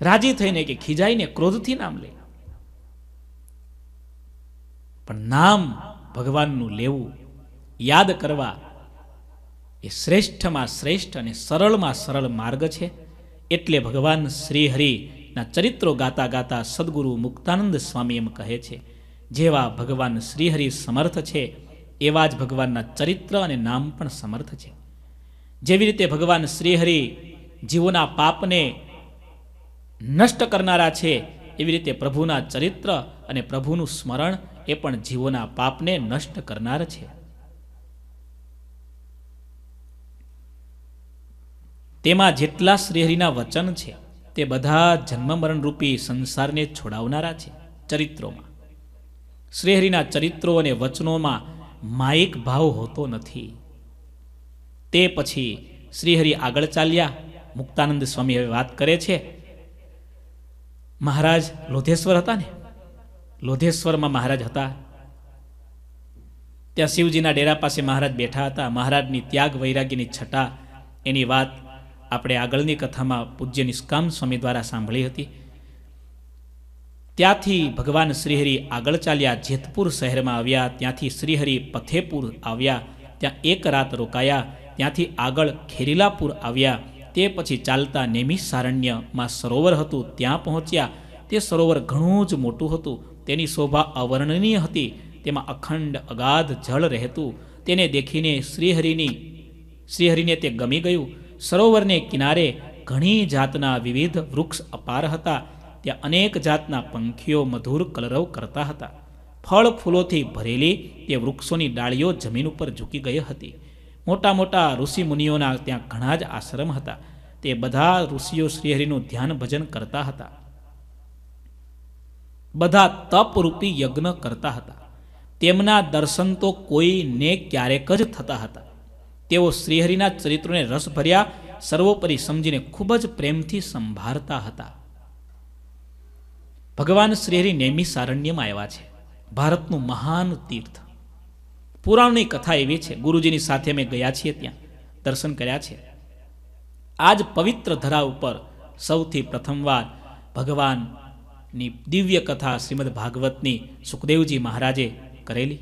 રાજી થઈને કે ખીજાઈને ક્રોધથી નામ લે પણ નામ ભગવાનનું લેવું યાદ કરવા એ શ્રેષ્ઠમાં શ્રેષ્ઠ અને સરળમાં સરળ માર્ગ છે એટલે ભગવાન શ્રી હરિ ના ચરિત્રો ગાતા ગાતા સદગુરુ મુક્તાનંદ સ્વામી એમ કહે છે જેવા ભગવાન શ્રીહરિ સમર્થ છે એવા જ ભગવાનના ચરિત્ર અને નામ પણ સમર્થ છે જેવી રીતે ભગવાન શ્રીહરિ જીવોના પાપને નષ્ટ કરનારા છે એવી રીતે પ્રભુના ચરિત્ર અને પ્રભુનું સ્મરણ એ પણ જીવોના પાપને નષ્ટ કરનાર છે તેમાં જેટલા શ્રીહરિના વચન છે તે બધા જન્મ મરણ રૂપી સંસારને છોડાવનારા છે ચરિત્રોમાં શ્રીહરિના ચરિત્રો અને વચનોમાં માયિક ભાવ હોતો નથી તે પછી શ્રીહરિ આગળ ચાલ્યા મુક્તાનંદ સ્વામી હવે વાત કરે છે મહારાજ લોધેશ્વર હતા ને લોધેશ્વરમાં મહારાજ હતા ત્યાં શિવજીના ડેરા પાસે મહારાજ બેઠા હતા મહારાજની ત્યાગ વૈરાગ્યની છટા એની વાત આપણે આગળની કથામાં પૂજ્ય નિષ્કામ સ્વામી દ્વારા સાંભળી હતી ત્યાંથી ભગવાન શ્રીહરિ આગળ ચાલ્યા જેતપુર શહેરમાં આવ્યા ત્યાંથી શ્રીહરિ પથેપુર આવ્યા ત્યાં એક રાત રોકાયા ત્યાંથી આગળ ખેરીલાપુર આવ્યા તે પછી ચાલતા નેમિસારણ્યમાં સરોવર હતું ત્યાં પહોંચ્યા તે સરોવર ઘણું જ મોટું હતું તેની શોભા અવર્ણનીય હતી તેમાં અખંડ અગાધ જળ રહેતું તેને દેખીને શ્રીહરિની શ્રીહરિને તે ગમી ગયું સરોવરને કિનારે ઘણી જાતના વિવિધ વૃક્ષ અપાર હતા ત્યાં અનેક જાતના પંખીઓ મધુર કલરવ કરતા હતા ફળ ફૂલોથી ભરેલી તે વૃક્ષોની ડાળીઓ જમીન ઉપર ઝૂકી ગઈ હતી મોટા મોટા ઋષિમુનિઓના ત્યાં ઘણા જ આશ્રમ હતા તે બધા ઋષિઓ શ્રીહરિનું ધ્યાન ભજન કરતા હતા બધા તપરૂપી યજ્ઞ કરતા હતા તેમના દર્શન તો કોઈને ક્યારેક જ થતા હતા તેઓ શ્રીહરિના ચરિત્રોને રસભર્યા સર્વોપરી સમજીને ખૂબ જ પ્રેમથી સંભાળતા હતા ભગવાન શ્રીહરિ નૈમી સારણ્યમાં આવ્યા છે ભારતનું મહાન તીર્થ પુરાણની કથા એવી છે ગુરુજીની સાથે અમે ગયા છીએ ત્યાં દર્શન કર્યા છે આજ પવિત્ર ધરા ઉપર સૌથી પ્રથમવાર ભગવાનની દિવ્ય કથા શ્રીમદ ભાગવતની સુખદેવજી મહારાજે કરેલી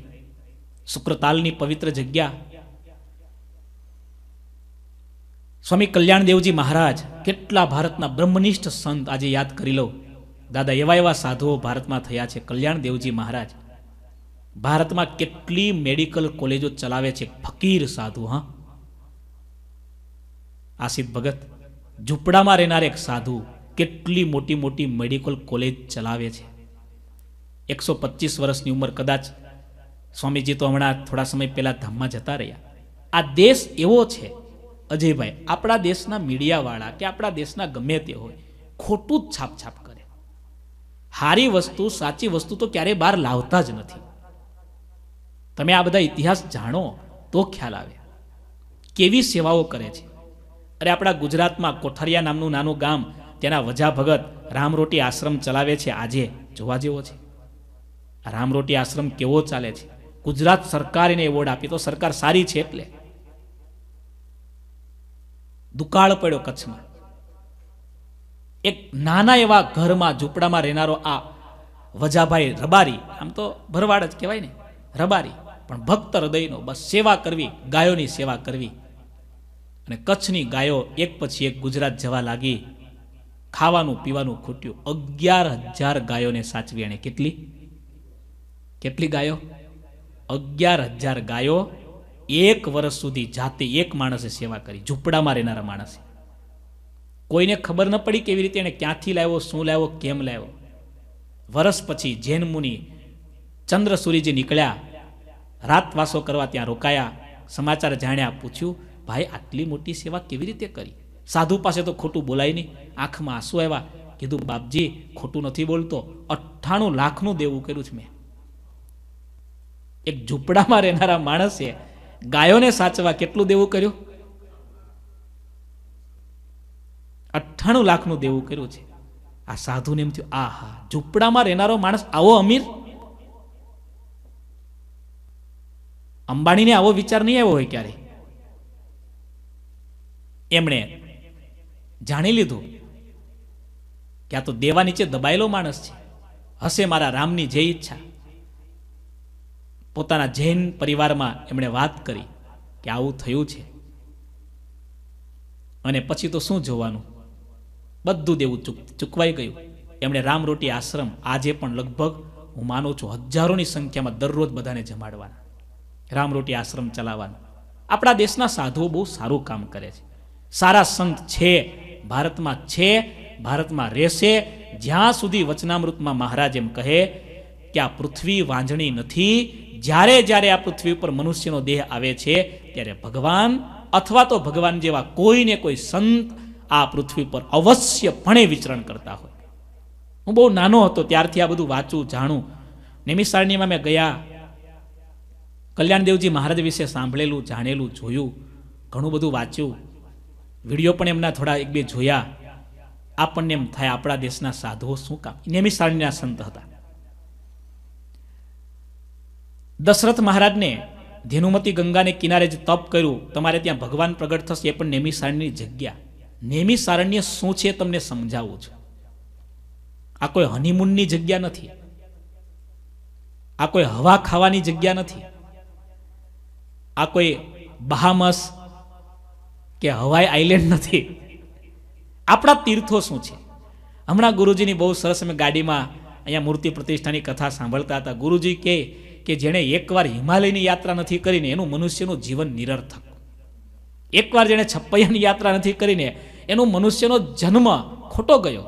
શુક્રતાલની પવિત્ર જગ્યા સ્વામી કલ્યાણદેવજી મહારાજ કેટલા ભારતના બ્રહ્મનિષ્ઠ સંત આજે યાદ કરી લો દાદા એવા એવા સાધુઓ ભારતમાં થયા છે કલ્યાણદેવજી મહારાજ ભારતમાં કેટલી મેડિકલ કોલેજો ચલાવે છે ફકીર સાધુ હા આસિદ ભગત ઝૂંપડામાં રહેનાર એક સાધુ કેટલી મોટી મોટી મેડિકલ કોલેજ ચલાવે છે એકસો પચીસ વર્ષની ઉંમર કદાચ સ્વામીજી તો હમણાં થોડા સમય પહેલાં ધામમાં જતા રહ્યા આ દેશ એવો છે અજયભાઈ આપણા દેશના મીડિયાવાળા કે આપણા દેશના ગમે તે હોય ખોટું જ છાપછાપ કરે સારી વસ્તુ સાચી વસ્તુ તો ક્યારેય બહાર લાવતા જ નથી તમે આ બધા ઇતિહાસ જાણો તો ખ્યાલ આવે કેવી સેવાઓ કરે છે અરે આપણા ગુજરાતમાં કોઠરિયા નામનું નાનું ગામ તેના વજા ભગત રામરોટી આશ્રમ ચલાવે છે આજે જોવા જેવો છે રામરોટી આશ્રમ કેવો ચાલે છે ગુજરાત સરકાર એને એવોર્ડ આપી તો સરકાર સારી છે એટલે દુકાળ પડ્યો કચ્છમાં એક નાના એવા ઘરમાં ઝૂંપડામાં રહેનારો આ વજાભાઈ રબારી આમ તો ભરવાડ જ કહેવાય ને રબારી પણ ભક્ત હૃદયનો બસ સેવા કરવી ગાયોની સેવા કરવી અને કચ્છની ગાયો એક પછી એક ગુજરાત જવા લાગી ખાવાનું પીવાનું ખૂટ્યું અગિયાર હજાર ગાયોને સાચવી એણે કેટલી કેટલી ગાયો અગિયાર હજાર ગાયો એક વર્ષ સુધી જાતે એક માણસે સેવા કરી ઝૂંપડામાં રહેનારા માણસે કોઈને ખબર ન પડી કેવી રીતે એને ક્યાંથી લાવ્યો શું લાવ્યો કેમ લાવ્યો વર્ષ પછી જૈન મુનિ ચંદ્ર સૂર્યજી નીકળ્યા રાતવાસો કરવા ત્યાં રોકાયા સમાચાર જાણ્યા પૂછ્યું ભાઈ આટલી મોટી સેવા કેવી રીતે કરી સાધુ પાસે તો ખોટું બોલાય નહીં આંખમાં આંસુ આવ્યા કીધું બાપજી ખોટું નથી બોલતો અઠ્ઠાણું લાખનું દેવું કર્યું છે મેં એક ઝૂંપડામાં રહેનારા માણસે ગાયોને સાચવા કેટલું દેવું કર્યું અઠ્ઠાણું લાખનું દેવું કર્યું છે આ સાધુને એમ થયું આ હા ઝૂંપડામાં રહેનારો માણસ આવો અમીર અંબાણીને આવો વિચાર નહીં આવ્યો હોય ક્યારે એમણે જાણી લીધું કે આ તો દેવા નીચે દબાયેલો માણસ છે હશે મારા રામની જે ઈચ્છા પોતાના જૈન પરિવારમાં એમણે વાત કરી કે આવું થયું છે અને પછી તો શું જોવાનું બધું દેવું ચૂક ચૂકવાઈ ગયું એમણે રામરોટી આશ્રમ આજે પણ લગભગ હું માનું છું હજારોની સંખ્યામાં દરરોજ બધાને જમાડવાના રામરોટી આશ્રમ ચલાવવાનો આપણા દેશના સાધુઓ બહુ સારું કામ કરે છે સારા સંત છે ભારતમાં છે ભારતમાં રહેશે જ્યાં સુધી વચનામૃતમાં મહારાજ એમ કહે કે આ પૃથ્વી વાંજણી નથી જ્યારે જ્યારે આ પૃથ્વી ઉપર મનુષ્યનો દેહ આવે છે ત્યારે ભગવાન અથવા તો ભગવાન જેવા કોઈને કોઈ સંત આ પૃથ્વી પર અવશ્યપણે વિચરણ કરતા હોય હું બહુ નાનો હતો ત્યારથી આ બધું વાંચું જાણું નિમિષારણીમાં મેં ગયા કલ્યાણદેવજી મહારાજ વિશે સાંભળેલું જાણેલું જોયું ઘણું બધું વાંચ્યું વિડીયો પણ એમના થોડા એક બે જોયા આપણને એમ થાય આપણા દેશના સાધુઓ શું કામ નેમિસારણીના સંત હતા દશરથ મહારાજને ધેનુમતી ગંગાને કિનારે જે તપ કર્યું તમારે ત્યાં ભગવાન પ્રગટ થશે એ પણ નેમી જગ્યા નેમી શું છે તમને સમજાવું છું આ કોઈ હનીમૂનની જગ્યા નથી આ કોઈ હવા ખાવાની જગ્યા નથી આ કોઈ બહામસ કે હવાઈ આઈલેન્ડ નથી આપણા તીર્થો શું છે હમણાં ગુરુજીની બહુ સરસ અમે ગાડીમાં અહીંયા મૂર્તિ પ્રતિષ્ઠાની કથા સાંભળતા હતા ગુરુજી કે કે જેણે એકવાર હિમાલયની યાત્રા નથી કરીને એનું મનુષ્યનું જીવન નિરર્થક એકવાર જેણે છપ્પૈયાની યાત્રા નથી કરીને એનો મનુષ્યનો જન્મ ખોટો ગયો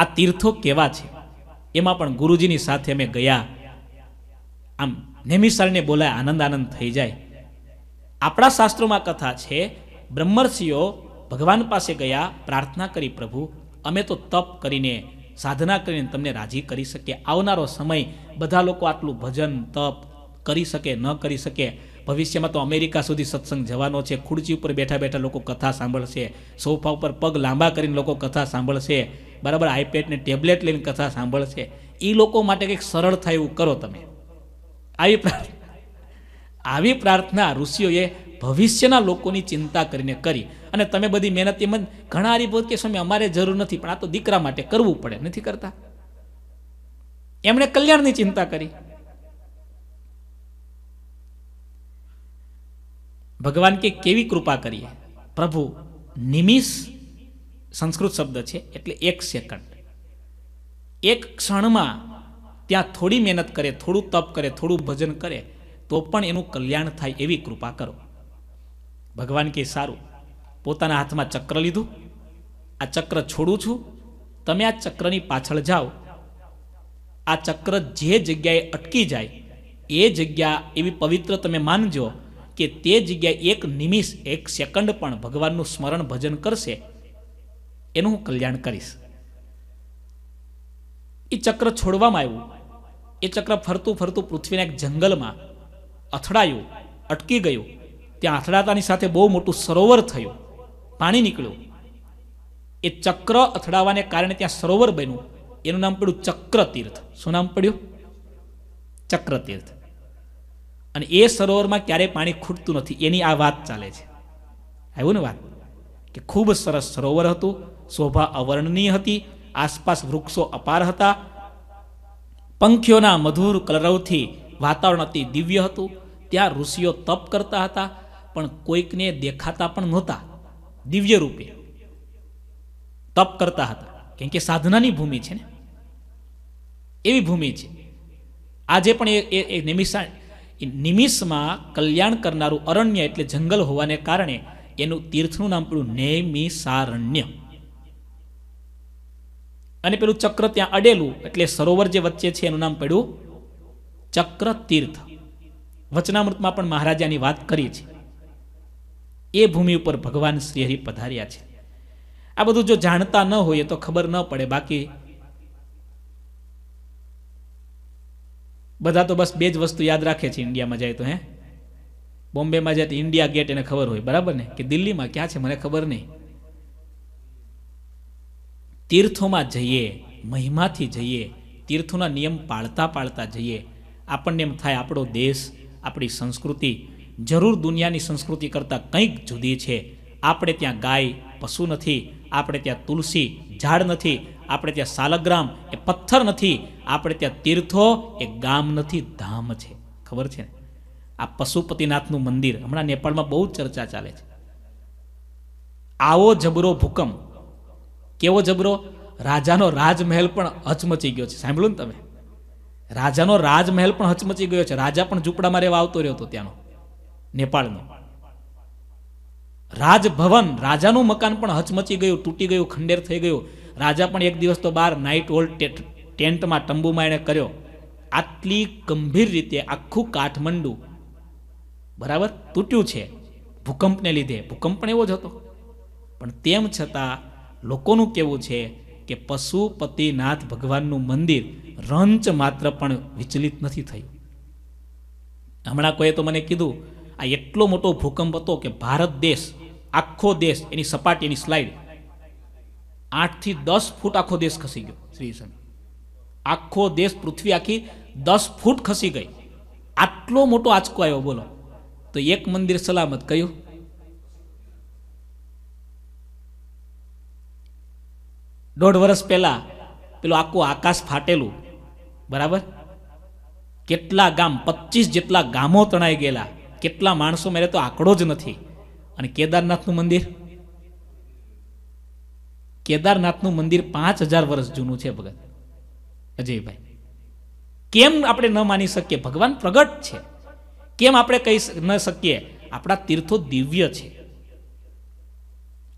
આ તીર્થો કેવા છે એમાં પણ ગુરુજીની સાથે અમે ગયા આમ નેમિસાળને બોલાય આનંદ આનંદ થઈ જાય આપણા શાસ્ત્રોમાં કથા છે બ્રહ્મર્ષિઓ ભગવાન પાસે ગયા પ્રાર્થના કરી પ્રભુ અમે તો તપ કરીને સાધના કરીને તમને રાજી કરી શકે આવનારો સમય બધા લોકો આટલું ભજન તપ કરી શકે ન કરી શકે ભવિષ્યમાં તો અમેરિકા સુધી સત્સંગ જવાનો છે ખુરચી ઉપર બેઠા બેઠા લોકો કથા સાંભળશે સોફા ઉપર પગ લાંબા કરીને લોકો કથા સાંભળશે બરાબર આઈપેડને ને ટેબ્લેટ લઈને કથા સાંભળશે એ લોકો માટે કંઈક સરળ થાય એવું કરો તમે આવી પ્રાર્થના આવી પ્રાર્થના ઋષિઓએ ભવિષ્યના લોકોની ચિંતા કરીને કરી અને તમે બધી મહેનત એમ જ ઘણા હરિભૂત કે સમય અમારે જરૂર નથી પણ આ તો દીકરા માટે કરવું પડે નથી કરતા એમણે કલ્યાણની ચિંતા કરી ભગવાન કે કેવી કૃપા કરીએ પ્રભુ નિમિષ સંસ્કૃત શબ્દ છે એટલે એક સેકન્ડ એક ક્ષણમાં ત્યાં થોડી મહેનત કરે થોડું તપ કરે થોડું ભજન કરે તો પણ એનું કલ્યાણ થાય એવી કૃપા કરો ભગવાન કે સારું પોતાના હાથમાં ચક્ર લીધું આ ચક્ર છોડું છું તમે આ ચક્રની પાછળ જાઓ આ ચક્ર જે જગ્યાએ અટકી જાય એ જગ્યા એવી પવિત્ર તમે માનજો કે તે જગ્યાએ એક નિમિષ એક સેકન્ડ પણ ભગવાનનું સ્મરણ ભજન કરશે એનું હું કલ્યાણ કરીશ એ ચક્ર છોડવામાં આવ્યું એ ચક્ર ફરતું ફરતું પૃથ્વીના એક જંગલમાં અથડાયું અટકી ગયું ત્યાં અથડાતાની સાથે બહુ મોટું સરોવર થયું પાણી નીકળ્યું એ ચક્ર અથડાવાને કારણે ત્યાં સરોવર બન્યું એનું નામ પડ્યું ચક્ર તીર્થ શું નામ પડ્યું ચક્ર તીર્થ અને એ સરોવરમાં ક્યારેય પાણી ખૂટતું નથી એની આ વાત ચાલે છે આવ્યું ને વાત કે ખૂબ સરસ સરોવર હતું શોભા અવર્ણનીય હતી આસપાસ વૃક્ષો અપાર હતા પંખીઓના મધુર કલરવથી વાતાવરણ અતિ દિવ્ય હતું ત્યાં ઋષિઓ તપ કરતા હતા પણ કોઈકને દેખાતા પણ નહોતા દિવ્ય રૂપે તપ કરતા હતા કેમ કે સાધનાની ભૂમિ છે ને એવી ભૂમિ છે આજે પણ એ એ નિમિષા નિમિષમાં કલ્યાણ કરનારું અરણ્ય એટલે જંગલ હોવાને કારણે એનું તીર્થનું નામ પડ્યું નૈમિસારણ્ય અને પેલું ચક્ર ત્યાં અડેલું એટલે સરોવર જે વચ્ચે છે એનું નામ પડ્યું ચક્ર તીર્થ વચનામૃતમાં પણ મહારાજાની વાત કરી છે એ ભૂમિ ઉપર ભગવાન શ્રીહરિ પધાર્યા છે આ બધું જો જાણતા ન હોય તો ખબર ન પડે બાકી બધા તો બસ બે જ વસ્તુ યાદ રાખે છે ઇન્ડિયામાં જાય તો હે બોમ્બેમાં જાય તો ઇન્ડિયા ગેટ એને ખબર હોય બરાબર ને કે દિલ્હીમાં ક્યાં છે મને ખબર નહીં તીર્થોમાં જઈએ મહિમાથી જઈએ તીર્થોના નિયમ પાળતા પાળતા જઈએ આપણને એમ થાય આપણો દેશ આપણી સંસ્કૃતિ જરૂર દુનિયાની સંસ્કૃતિ કરતાં કંઈક જુદી છે આપણે ત્યાં ગાય પશુ નથી આપણે ત્યાં તુલસી ઝાડ નથી આપણે ત્યાં સાલગ્રામ એ પથ્થર નથી આપણે ત્યાં તીર્થો એ ગામ નથી ધામ છે ખબર છે ને આ પશુપતિનાથનું મંદિર હમણાં નેપાળમાં બહુ ચર્ચા ચાલે છે આવો જબરો ભૂકંપ કેવો જબરો રાજાનો રાજમહેલ પણ હચમચી ગયો છે સાંભળ્યું ને તમે રાજાનો રાજમહેલ પણ હચમચી ગયો છે રાજા પણ ઝૂંપડામાં રહેવા આવતો રહ્યો હતો ત્યાંનો નેપાળનો રાજભવન રાજાનું મકાન પણ હચમચી ગયું તૂટી ગયું ખંડેર થઈ ગયું રાજા પણ એક દિવસ તો બહાર નાઇટ હોલ ટેન્ટમાં તંબુમાં એણે કર્યો આટલી ગંભીર રીતે આખું કાઠમંડુ બરાબર તૂટ્યું છે ભૂકંપને લીધે ભૂકંપ પણ એવો જ હતો પણ તેમ છતાં લોકોનું કેવું છે કે પશુપતિનાથ ભગવાનનું મંદિર રંચ માત્ર પણ વિચલિત નથી થયું હમણાં કોઈએ તો મને કીધું આ એટલો મોટો ભૂકંપ હતો કે ભારત દેશ આખો દેશ એની સપાટી એની સ્લાઇડ આઠથી દસ ફૂટ આખો દેશ ખસી ગયો શ્રી આખો દેશ પૃથ્વી આખી દસ ફૂટ ખસી ગઈ આટલો મોટો આંચકો આવ્યો બોલો તો એક મંદિર સલામત કહ્યું દોઢ વર્ષ પહેલા પેલું આખું આકાશ ફાટેલું બરાબર કેટલા ગામ પચીસ જેટલા ગામો તણાઈ ગયેલા કેટલા માણસો મેરે તો આંકડો જ નથી અને કેદારનાથનું મંદિર કેદારનાથનું મંદિર પાંચ હજાર વર્ષ જૂનું છે ભગત અજયભાઈ કેમ આપણે ન માની શકીએ ભગવાન પ્રગટ છે કેમ આપણે કહી ન શકીએ આપણા તીર્થો દિવ્ય છે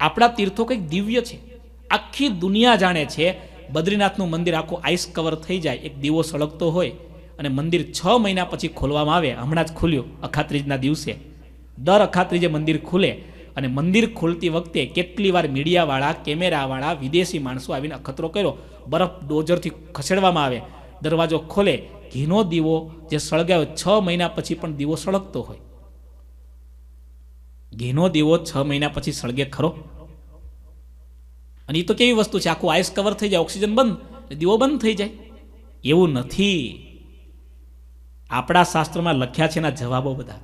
આપણા તીર્થો કંઈક દિવ્ય છે આખી દુનિયા જાણે છે બદ્રીનાથનું મંદિર આખું આઈસ કવર થઈ જાય એક દીવો સળગતો હોય અને મંદિર છ મહિના પછી ખોલવામાં આવે હમણાં જ ખુલ્યું અખાત્રીજના દિવસે દર અખાત્રીજે મંદિર ખુલે અને મંદિર ખોલતી વખતે કેટલી વાર મીડિયાવાળા કેમેરાવાળા વિદેશી માણસો આવીને અખતરો કર્યો બરફ ડોઝરથી ખસેડવામાં આવે દરવાજો ખોલે ઘીનો દીવો જે સળગાયો છ મહિના પછી પણ દીવો સળગતો હોય ઘીનો દીવો છ મહિના પછી સળગે ખરો અને એ તો કેવી વસ્તુ છે આખું આઈસ કવર થઈ જાય ઓક્સિજન બંધ દીવો બંધ થઈ જાય એવું નથી આપણા શાસ્ત્રમાં લખ્યા છે એના જવાબો બધા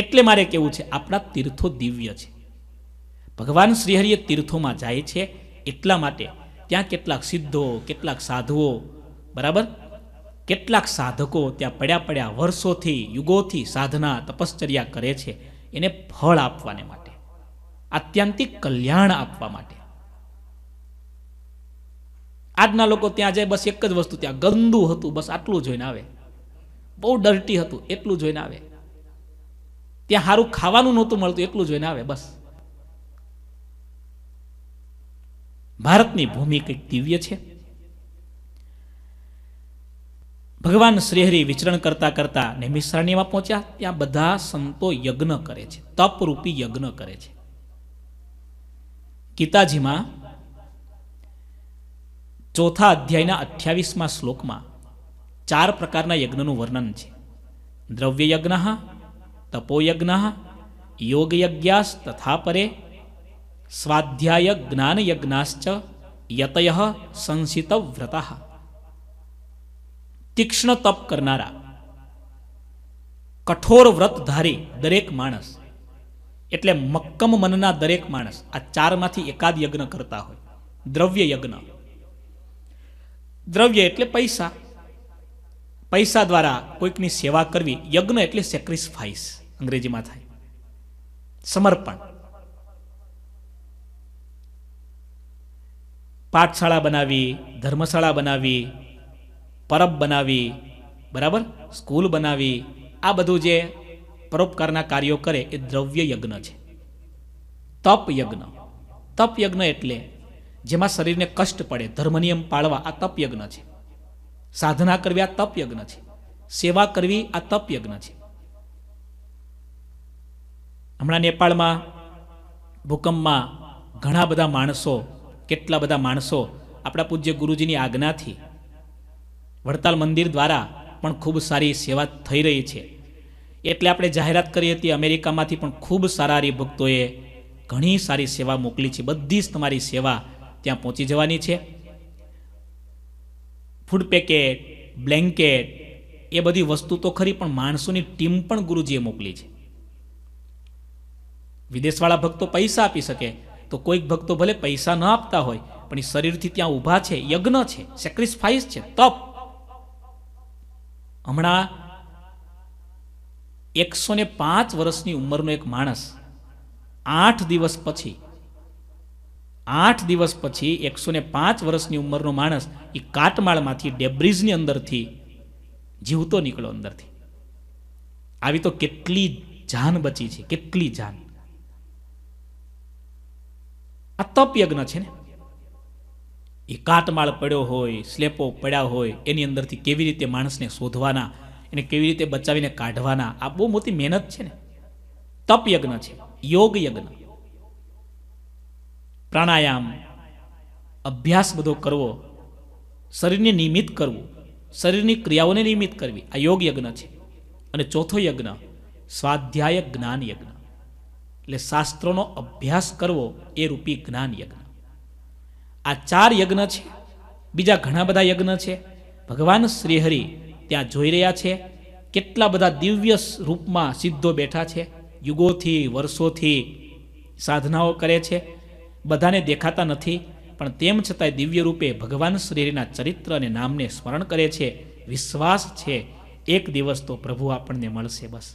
એટલે મારે કેવું છે આપણા તીર્થો દિવ્ય છે ભગવાન શ્રીહરિએ તીર્થોમાં જાય છે એટલા માટે ત્યાં કેટલાક સિદ્ધો કેટલાક સાધુઓ બરાબર કેટલાક સાધકો ત્યાં પડ્યા પડ્યા વર્ષોથી યુગોથી સાધના તપશ્ચર્યા કરે છે એને ફળ આપવાને માટે આત્યંતિક કલ્યાણ આપવા માટે આજના લોકો ત્યાં જાય બસ એક જ વસ્તુ ત્યાં ગંદુ હતું બસ આટલું જોઈને આવે બહુ ડર્ટી હતું એટલું જોઈને આવે ત્યાં સારું ખાવાનું નહોતું મળતું એટલું જોઈને આવે બસ ભારતની ભૂમિ કંઈક દિવ્ય છે ભગવાન શ્રીહરી વિચરણ કરતા કરતા નૈમિષારણ્યમાં પહોંચ્યા ત્યાં બધા સંતો યજ્ઞ કરે છે તપરૂપી યજ્ઞ કરે છે ગીતાજીમાં ચોથા અધ્યાયના અઠ્યાવીસમાં શ્લોકમાં चार प्रकारना यज्ञનું વર્ણન છે દ્રવ્યયજ્ઞહ તપોયજ્ઞહ યોગયજ્ઞાસ્ તથા પરે સ્વાધ્યાય જ્ઞાનયજ્ઞાસ્ચ યતયઃ સંશિત વ્રતહ તીક્ષણ તપ કરનારા કઠોર વ્રત ધારી દરેક માણસ એટલે મક્કમ મનના દરેક માણસ આ ચારમાંથી એકાદ यज्ञ કરતા હોય દ્રવ્યયજ્ઞ દ્રવ્ય એટલે પૈસા પૈસા દ્વારા કોઈકની સેવા કરવી યજ્ઞ એટલે સેક્રિફાઈસ અંગ્રેજીમાં થાય સમર્પણ પાઠશાળા બનાવી ધર્મશાળા બનાવી પરબ બનાવી બરાબર સ્કૂલ બનાવી આ બધું જે પરોપકારના કાર્યો કરે એ દ્રવ્ય યજ્ઞ છે તપ યજ્ઞ તપ યજ્ઞ એટલે જેમાં શરીરને કષ્ટ પડે ધર્મનિયમ પાળવા આ તપ યજ્ઞ છે સાધના કરવી આ તપયજ્ઞ છે સેવા કરવી આ તપ યજ્ઞ છે હમણાં નેપાળમાં ભૂકંપમાં ઘણા બધા માણસો કેટલા બધા માણસો આપણા પૂજ્ય ગુરુજીની આજ્ઞાથી વડતાલ મંદિર દ્વારા પણ ખૂબ સારી સેવા થઈ રહી છે એટલે આપણે જાહેરાત કરી હતી અમેરિકામાંથી પણ ખૂબ સારા ભક્તોએ ઘણી સારી સેવા મોકલી છે બધી જ તમારી સેવા ત્યાં પહોંચી જવાની છે ફૂડ પેકેટ બ્લેન્કેટ એ બધી વસ્તુ તો ખરી પણ માણસોની ટીમ પણ ગુરુજીએ મોકલી છે વિદેશવાળા ભક્તો પૈસા આપી શકે તો કોઈક ભક્તો ભલે પૈસા ન આપતા હોય પણ એ શરીરથી ત્યાં ઊભા છે યજ્ઞ છે સેક્રિફાઈસ છે તપ હમણાં એકસો ને પાંચ વર્ષની ઉંમરનો એક માણસ આઠ દિવસ પછી આઠ દિવસ પછી એકસો ને પાંચ વર્ષની ઉંમરનો માણસ એ કાટમાળમાંથી ડેબ્રિજની અંદરથી જીવતો નીકળ્યો અંદરથી આવી તો કેટલી જાન બચી છે કેટલી જાન આ તપયજ્ઞ છે ને એ કાટમાળ પડ્યો હોય સ્લેપો પડ્યા હોય એની અંદરથી કેવી રીતે માણસને શોધવાના એને કેવી રીતે બચાવીને કાઢવાના આ બહુ મોટી મહેનત છે ને તપયજ્ઞ છે યોગયજ્ઞ પ્રાણાયામ અભ્યાસ બધો કરવો શરીરને નિયમિત કરવું શરીરની ક્રિયાઓને નિયમિત કરવી આ યોગ યજ્ઞ છે અને ચોથો યજ્ઞ સ્વાધ્યાય જ્ઞાન યજ્ઞ એટલે શાસ્ત્રોનો અભ્યાસ કરવો એ રૂપી જ્ઞાન યજ્ઞ આ ચાર યજ્ઞ છે બીજા ઘણા બધા યજ્ઞ છે ભગવાન શ્રીહરિ ત્યાં જોઈ રહ્યા છે કેટલા બધા દિવ્ય રૂપમાં સિદ્ધો બેઠા છે યુગોથી વર્ષોથી સાધનાઓ કરે છે બધાને દેખાતા નથી પણ તેમ છતાંય દિવ્ય રૂપે ભગવાન શ્રીના ચરિત્ર અને નામને સ્મરણ કરે છે વિશ્વાસ છે એક દિવસ તો પ્રભુ આપણને મળશે બસ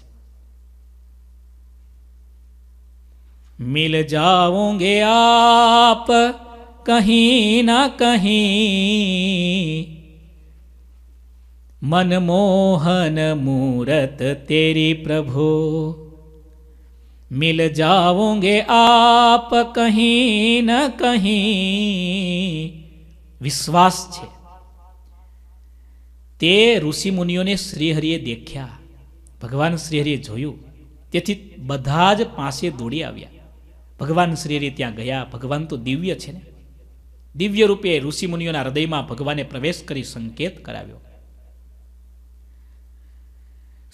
મિલ જાઓંગે આપ કહી ના કહી મનમોહન मूरत તેરી પ્રભુ મિલ जाओगे આપ कहीं ન कहीं વિશ્વાસ છે તે ઋષિ મુનિઓને શ્રીહરિએ દેખ્યા ભગવાન શ્રીહરિએ જોયું તેથી બધા જ પાસે દોડી આવ્યા ભગવાન શ્રીહરિ ત્યાં ગયા ભગવાન તો દિવ્ય છે ને દિવ્ય રૂપે ઋષિ મુનિઓના હૃદયમાં ભગવાને પ્રવેશ કરી સંકેત કરાવ્યો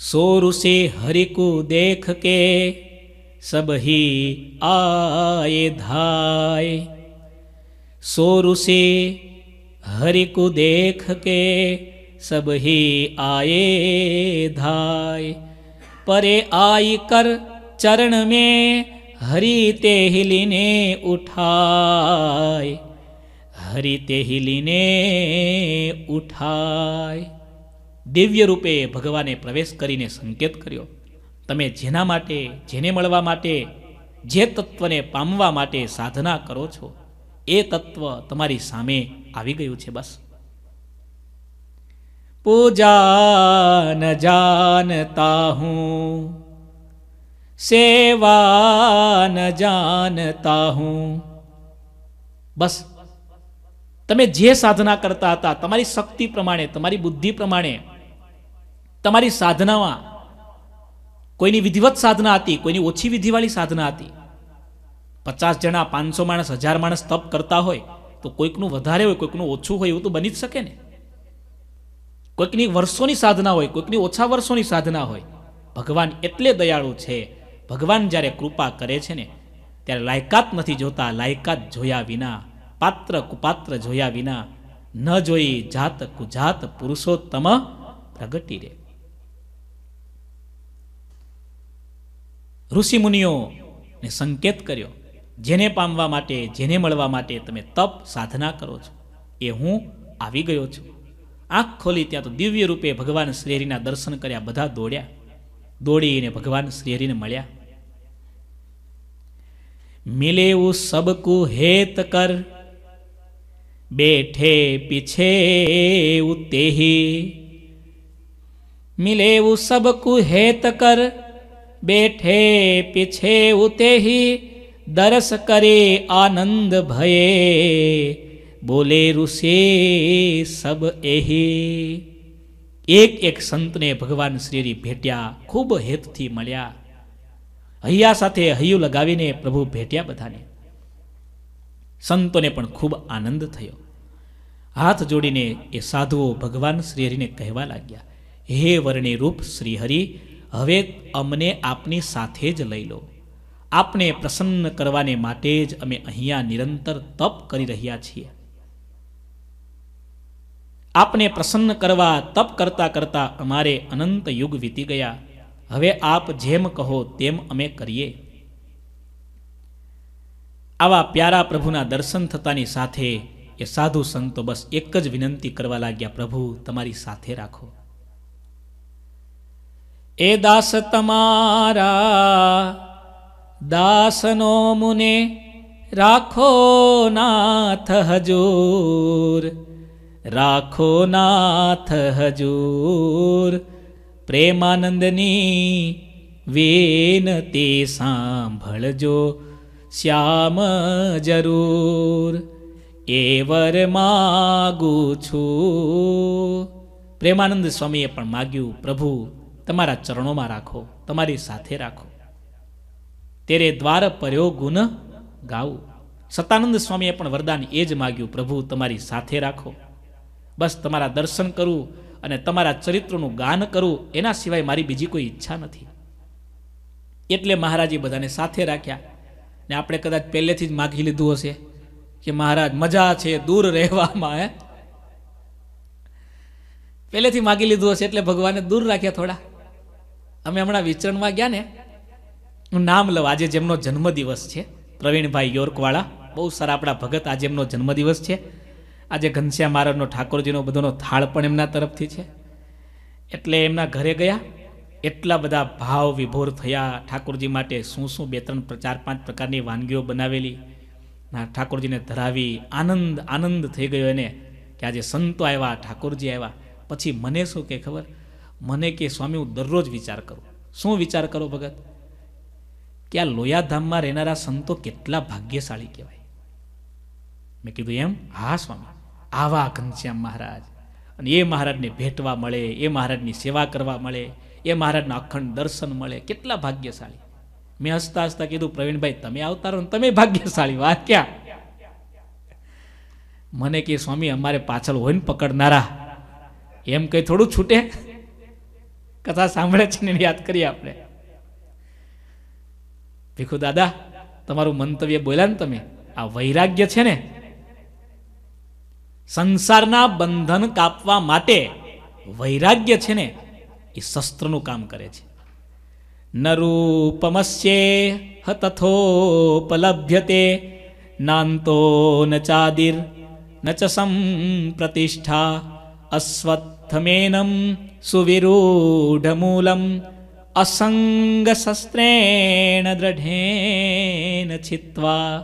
સો ઋષિ હરિકુ દેખ કે सब ही आए धाय सोरु से हरि को देख के सब ही आए धाय परे आई कर चरण में हरि ते हिलिने उठाए हरि ते हिलिने उठाए दिव्य रूपे ભગવાને प्रवेश करीने संकेत करियो તમે જેના માટે જેને મળવા માટે જે તત્વને પામવા માટે સાધના કરો છો એ તત્વ તમારી સામે આવી ગયું છે બસ પૂજા ન જાનતા હું સેવા જાનતા હું બસ તમે જે સાધના કરતા હતા તમારી શક્તિ પ્રમાણે તમારી બુદ્ધિ પ્રમાણે તમારી સાધનામાં કોઈની વિધિવત સાધના હતી કોઈની ઓછી વિધિવાળી સાધના હતી પચાસ જણા પાંચસો માણસ હજાર માણસ તપ કરતા હોય તો કોઈકનું વધારે હોય કોઈકનું ઓછું હોય એવું તો બની જ શકે ને કોઈકની વર્ષોની સાધના હોય કોઈકની ઓછા વર્ષોની સાધના હોય ભગવાન એટલે દયાળુ છે ભગવાન જ્યારે કૃપા કરે છે ને ત્યારે લાયકાત નથી જોતા લાયકાત જોયા વિના પાત્ર કુપાત્ર જોયા વિના ન જોઈ જાત કુજાત પુરુષોત્તમ પ્રગટી રહે ઋષિમુનિઓને સંકેત કર્યો જેને પામવા માટે જેને મળવા માટે તમે તપ સાધના કરો છો એ હું આવી ગયો છું આંખ ખોલી ત્યાં તો દિવ્ય રૂપે ભગવાન શ્રીહરિના દર્શન કર્યા બધા દોડ્યા દોડીને ભગવાન શ્રીહરિને મળ્યા મિલેવું સબકુ હેત કર બેઠે પીછે તેહી મિલેવું સબકુ હેત કર બેઠે પીછે ઉતેહી દરસ કરે આનંદ ભયે બોલે ઋષે સબ એહી એક એક સંતને ભગવાન શ્રીરી ભેટ્યા ખૂબ હેતથી મળ્યા હૈયા સાથે હૈયું લગાવીને પ્રભુ ભેટ્યા બધાને સંતોને પણ ખૂબ આનંદ થયો હાથ જોડીને એ સાધુઓ ભગવાન શ્રીહરિને કહેવા લાગ્યા હે રૂપ શ્રીહરિ હવે અમને આપની સાથે જ લઈ લો આપને પ્રસન્ન કરવાને માટે જ અમે અહીંયા નિરંતર તપ કરી રહ્યા છીએ આપને પ્રસન્ન કરવા તપ કરતાં કરતાં અમારે અનંત યુગ વીતી ગયા હવે આપ જેમ કહો તેમ અમે કરીએ આવા પ્યારા પ્રભુના દર્શન થતાની સાથે એ સાધુ સંતો બસ એક જ વિનંતી કરવા લાગ્યા પ્રભુ તમારી સાથે રાખો એ દાસ તમારા દાસનો મુને રાખો નાથ હજૂર રાખો નાથ હજૂર પ્રેમાનંદની વેનતી સાંભળજો શ્યામ જરૂર એ વર માગું છું પ્રેમાનંદ સ્વામીએ પણ માગ્યું પ્રભુ તમારા ચરણોમાં રાખો તમારી સાથે રાખો તેરે દ્વાર પર્યો ગુણ ગાવું સતાનંદ સ્વામીએ પણ વરદાન એ જ માગ્યું પ્રભુ તમારી સાથે રાખો બસ તમારા દર્શન કરવું અને તમારા ચરિત્રનું ગાન કરવું એના સિવાય મારી બીજી કોઈ ઈચ્છા નથી એટલે મહારાજે બધાને સાથે રાખ્યા ને આપણે કદાચ પહેલેથી જ માગી લીધું હશે કે મહારાજ મજા છે દૂર રહેવામાં હે પહેલેથી માગી લીધું હશે એટલે ભગવાને દૂર રાખ્યા થોડા અમે હમણાં વિચરણમાં ગયા ને નામ લઉં આજે જેમનો જન્મદિવસ છે પ્રવીણભાઈ યોર્કવાળા બહુ સારા આપણા ભગત આજે એમનો જન્મદિવસ છે આજે ઘનશ્યામ મહારાજનો ઠાકોરજીનો બધોનો થાળ પણ એમના તરફથી છે એટલે એમના ઘરે ગયા એટલા બધા ભાવ વિભોર થયા ઠાકોરજી માટે શું શું બે ત્રણ ચાર પાંચ પ્રકારની વાનગીઓ બનાવેલી ઠાકોરજીને ધરાવી આનંદ આનંદ થઈ ગયો એને કે આજે સંતો આવ્યા ઠાકોરજી આવ્યા પછી મને શું કે ખબર મને કે સ્વામી હું દરરોજ વિચાર કરું શું વિચાર કરો ભગત કે આ લોયાધામમાં રહેનારા સંતો કેટલા ભાગ્યશાળી કહેવાય મેં કીધું એમ હા સ્વામી આવા ઘનશ્યામ મહારાજ અને એ મહારાજને ભેટવા મળે એ મહારાજની સેવા કરવા મળે એ મહારાજના અખંડ દર્શન મળે કેટલા ભાગ્યશાળી મેં હસતા હસતા કીધું પ્રવીણભાઈ તમે આવતા રહો તમે ભાગ્યશાળી વાત ક્યાં મને કે સ્વામી અમારે પાછળ હોય ને પકડનારા એમ કંઈ થોડું છૂટે કથા સાંભળે છે ને યાદ કરીએ આપણે ભીખુ દાદા તમારું મંતવ્ય બોલ્યા ને તમે આ વૈરાગ્ય છે ને સંસારના બંધન કાપવા માટે વૈરાગ્ય છે ને એ શસ્ત્રનું કામ કરે છે ન રૂપમસ્યે હતથોપલભ્યતે નાંતો ન ચાદિર ન ચ સંપ્રતિષ્ઠા અસ્વત थमेनं सुविरूढमूलम् અસંગશસ્ત્રેણ દ્રઢેન છિત્વા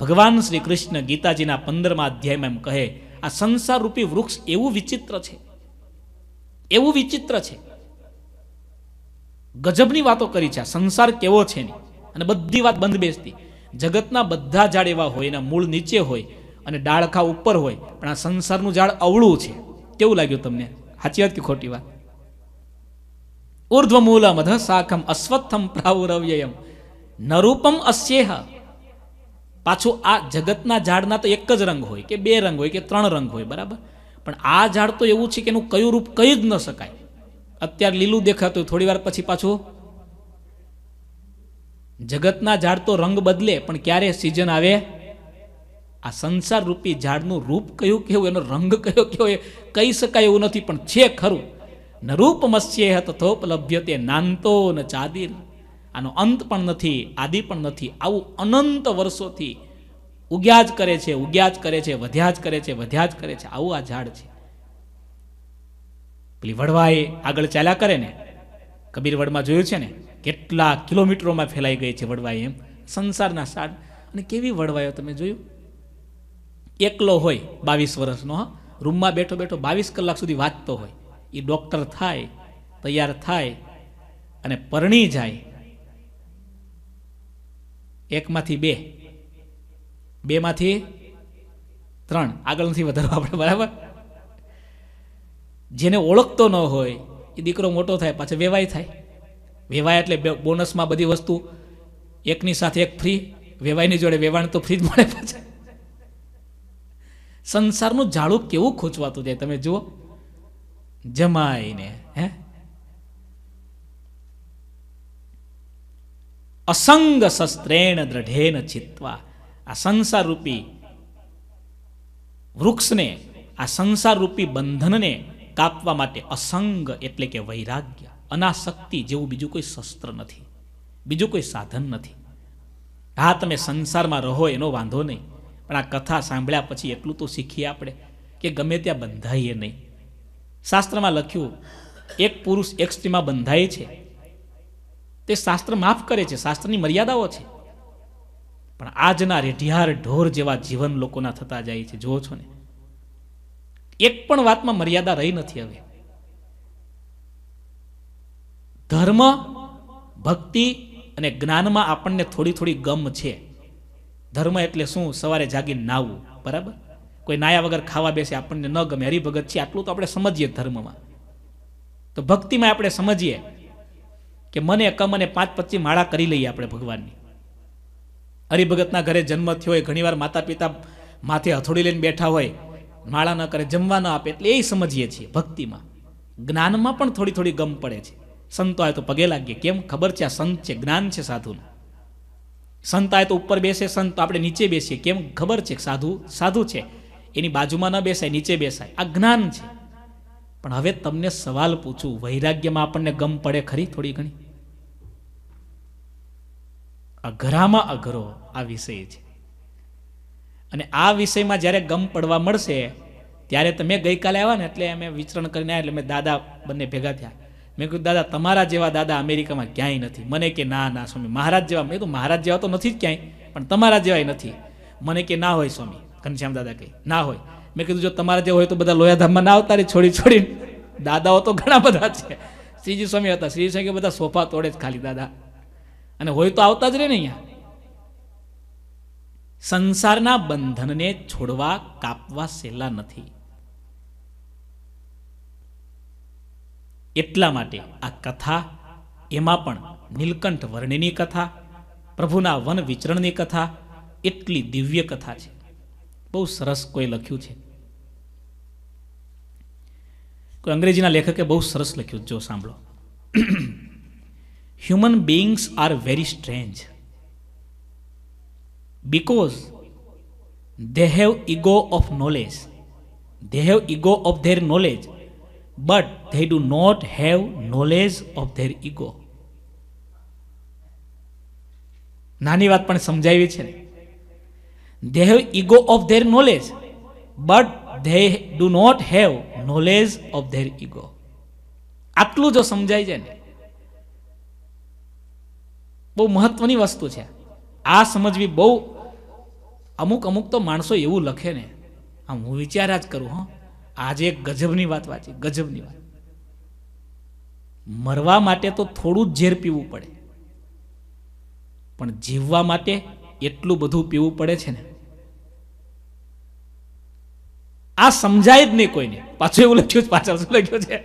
ભગવાન શ્રી કૃષ્ણ ગીતાજીના પંદરમાં અધ્યાયમાં એમ કહે આ સંસાર રૂપી વૃક્ષ એવું વિચિત્ર છે એવું વિચિત્ર છે ગજબની વાતો કરી છે આ સંસાર કેવો છે અને બધી વાત બંધ બેસતી જગતના બધા ઝાડ એવા હોય એના મૂળ નીચે હોય અને ડાળખા ઉપર હોય પણ આ સંસારનું ઝાડ અવળું છે કેવું લાગ્યું તમને સાચી વાત કે ખોટી વાત ઉર્ધ્વ મૂલમ શાખમ અશ્વત્થમ પ્રાવરવ્યયમ નરૂપમ અસ્યેહ પાછું આ જગતના ઝાડના તો એક જ રંગ હોય કે બે રંગ હોય કે ત્રણ રંગ હોય બરાબર પણ આ ઝાડ તો એવું છે કે એનું કયું રૂપ કહી જ ન શકાય અત્યારે લીલું દેખાતું થોડી વાર પછી પાછું જગતના ઝાડ તો રંગ બદલે પણ ક્યારે સિઝન આવે આ સંસાર રૂપી ઝાડનું રૂપ કયું કેવું એનો રંગ કયો કેવો એ કહી શકાય એવું નથી પણ છે ખરું ન રૂપ મત્સ્ય તથોપલભ્ય તે નાનતો ન ચાદીર આનો અંત પણ નથી આદિ પણ નથી આવું અનંત વર્ષોથી ઉગ્યા જ કરે છે ઉગ્યા જ કરે છે વધ્યા જ કરે છે વધ્યા જ કરે છે આવું આ ઝાડ છે પેલી વડવાએ આગળ ચાલ્યા કરે ને કબીર વડમાં જોયું છે ને કેટલા કિલોમીટરોમાં ફેલાઈ ગઈ છે વડવાઈ એમ સંસારના સાડ અને કેવી વડવાયો તમે જોયું એકલો હોય બાવીસ વર્ષનો હા રૂમમાં બેઠો બેઠો બાવીસ કલાક સુધી વાંચતો હોય એ ડૉક્ટર થાય તૈયાર થાય અને પરણી જાય એકમાંથી બે બેમાંથી ત્રણ આગળ નથી વધારવા આપણે બરાબર જેને ઓળખતો ન હોય એ દીકરો મોટો થાય પાછો વેવાય થાય વેવાય એટલે બોનસમાં બધી વસ્તુ એકની સાથે એક ફ્રી વેવાયની જોડે વેવાણ તો ફ્રી જ મળે પાછા સંસારનું ઝાડું કેવું ખોચવાતું જાય તમે જુઓ જમાઈને હે અસંગ શસ્ત્રેણ દ્રઢેન ચિત્વા આ સંસાર રૂપી વૃક્ષને આ સંસાર રૂપી બંધનને કાપવા માટે અસંગ એટલે કે વૈરાગ્ય અનાશક્તિ જેવું બીજું કોઈ શસ્ત્ર નથી બીજું કોઈ સાધન નથી હા તમે સંસારમાં રહો એનો વાંધો નહીં પણ આ કથા સાંભળ્યા પછી એટલું તો શીખીએ આપણે કે ગમે ત્યાં બંધાઈએ નહીં શાસ્ત્રમાં લખ્યું એક પુરુષ એક સ્ત્રીમાં બંધાય છે તે શાસ્ત્ર માફ કરે છે શાસ્ત્રની મર્યાદાઓ છે પણ આજના રેઢિયાર ઢોર જેવા જીવન લોકોના થતા જાય છે જુઓ છો ને એક પણ વાતમાં મર્યાદા રહી નથી હવે ધર્મ ભક્તિ અને જ્ઞાનમાં આપણને થોડી થોડી ગમ છે ધર્મ એટલે શું સવારે જાગીને નાવું બરાબર કોઈ નાયા વગર ખાવા બેસે આપણને ન ગમે હરિભગત છે આટલું તો આપણે સમજીએ ધર્મમાં તો ભક્તિમાં આપણે સમજીએ કે મને કમ અને પાંચ પચી માળા કરી લઈએ આપણે ભગવાનની હરિભગતના ઘરે જન્મ થયો હોય ઘણીવાર માતા પિતા માથે હથોડી લઈને બેઠા હોય માળા ન કરે જમવા ન આપે એટલે એ સમજીએ છીએ ભક્તિમાં જ્ઞાનમાં પણ થોડી થોડી ગમ પડે છે સંતો આવે તો પગે લાગીએ કેમ ખબર છે આ સંત છે જ્ઞાન છે સાધુનું સંત આવે તો ઉપર બેસે સંત તો આપણે નીચે બેસીએ કેમ ખબર છે સાધુ સાધુ છે એની બાજુમાં ન બેસાય નીચે બેસાય આ જ્ઞાન છે પણ હવે તમને સવાલ પૂછું વૈરાગ્યમાં આપણને ગમ પડે ખરી થોડી ઘણી અઘરામાં અઘરો આ વિષય છે અને આ વિષયમાં જ્યારે ગમ પડવા મળશે ત્યારે તમે ગઈકાલે આવ્યા ને એટલે અમે વિચરણ કરીને આવ્યા એટલે મેં દાદા બંને ભેગા થયા મેં કીધું દાદા તમારા જેવા દાદા અમેરિકામાં ક્યાંય નથી મને કે ના ના સ્વામી મહારાજ જેવા મેં કીધું મહારાજ જેવા તો નથી જ ક્યાંય પણ તમારા જેવાય નથી મને કે ના હોય સ્વામી ઘનશ્યામ દાદા કહે ના હોય મેં કીધું જો તમારા જેવા હોય તો બધા લોયાધામમાં ના આવતા રે છોડી છોડી દાદાઓ તો ઘણા બધા છે શ્રીજી સ્વામી હતા શ્રીજી સ્વામી બધા સોફા તોડે જ ખાલી દાદા અને હોય તો આવતા જ રહે ને અહીંયા સંસારના બંધનને છોડવા કાપવા સહેલા નથી એટલા માટે આ કથા એમાં પણ નીલકંઠ વર્ણિની કથા પ્રભુના વન વિચરણની કથા એટલી દિવ્ય કથા છે બહુ સરસ કોઈ લખ્યું છે કોઈ અંગ્રેજીના લેખકે બહુ સરસ લખ્યું જો સાંભળો human beings are very strange because they have ego of knowledge they have ego of their knowledge but they do not have knowledge of their ego નાની વાત પણ સમજાવી છે ને they have ego of their knowledge but they do not have knowledge of their ego આટલું જો સમજાય છે ને બહુ મહત્વની વસ્તુ છે આ સમજવી બહુ અમુક અમુક તો માણસો એવું લખે ને આમ હું વિચાર જ કરું હં આજે ગજબની વાત વાંચી ગજબની વાત મરવા માટે તો થોડું જ ઝેર પીવું પડે પણ જીવવા માટે એટલું બધું પીવું પડે છે ને આ સમજાય જ નહીં કોઈને પાછું એવું લખ્યું પાછળ શું લખ્યું છે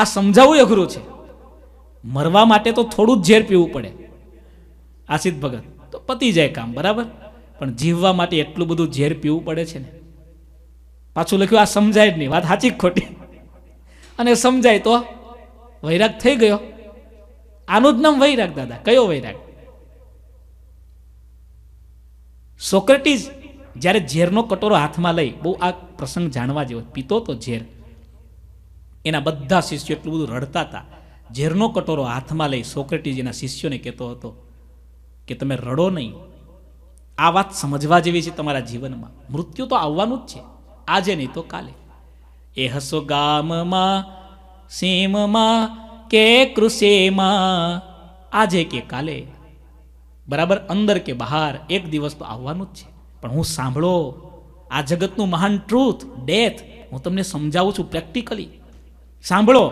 આ સમજાવવું અઘરું છે મરવા માટે તો થોડું જ ઝેર પીવું પડે આસિત ભગત તો પતી જાય કામ બરાબર પણ જીવવા માટે એટલું બધું ઝેર પીવું પડે છે ને પાછું લખ્યું આ સમજાય જ નહીં વાત સાચી ખોટી અને સમજાય તો વૈરાગ થઈ ગયો આનું જ નામ વૈરાગ દાદા કયો વૈરાગ સોક્રેટીસ જ્યારે ઝેરનો કટોરો હાથમાં લઈ બહુ આ પ્રસંગ જાણવા જેવો પીતો તો ઝેર એના બધા શિષ્યો એટલું બધું રડતા હતા ઝેરનો કટોરો હાથમાં લઈ સોક્રેટીસ એના શિષ્યોને કહેતો હતો કે તમે રડો નહીં આ વાત સમજવા જેવી છે તમારા જીવનમાં મૃત્યુ તો આવવાનું જ છે આજે નહીં તો કાલે એ હસો ગામમાં સીમમાં કે કૃષિમાં આજે કે કાલે બરાબર અંદર કે બહાર એક દિવસ તો આવવાનું જ છે પણ હું સાંભળો આ જગતનું મહાન ટ્રુથ ડેથ હું તમને સમજાવું છું પ્રેક્ટિકલી સાંભળો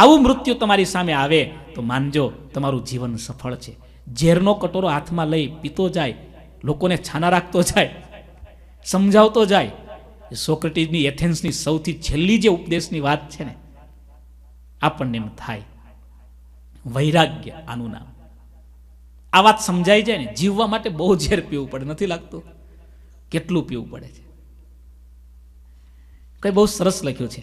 આવું મૃત્યુ તમારી સામે આવે તો માનજો તમારું જીવન સફળ છે ઝેરનો કટોરો હાથમાં લઈ પીતો જાય લોકોને છાના રાખતો જાય સમજાવતો જાય સોક્રેટીસની એથેન્સની સૌથી છેલ્લી જે ઉપદેશની વાત છે ને આપણને એમ થાય વૈરાગ્ય આનું નામ આ વાત સમજાઈ જાય ને જીવવા માટે બહુ ઝેર પીવું પડે નથી લાગતું કેટલું પીવું પડે છે કંઈ બહુ સરસ લખ્યું છે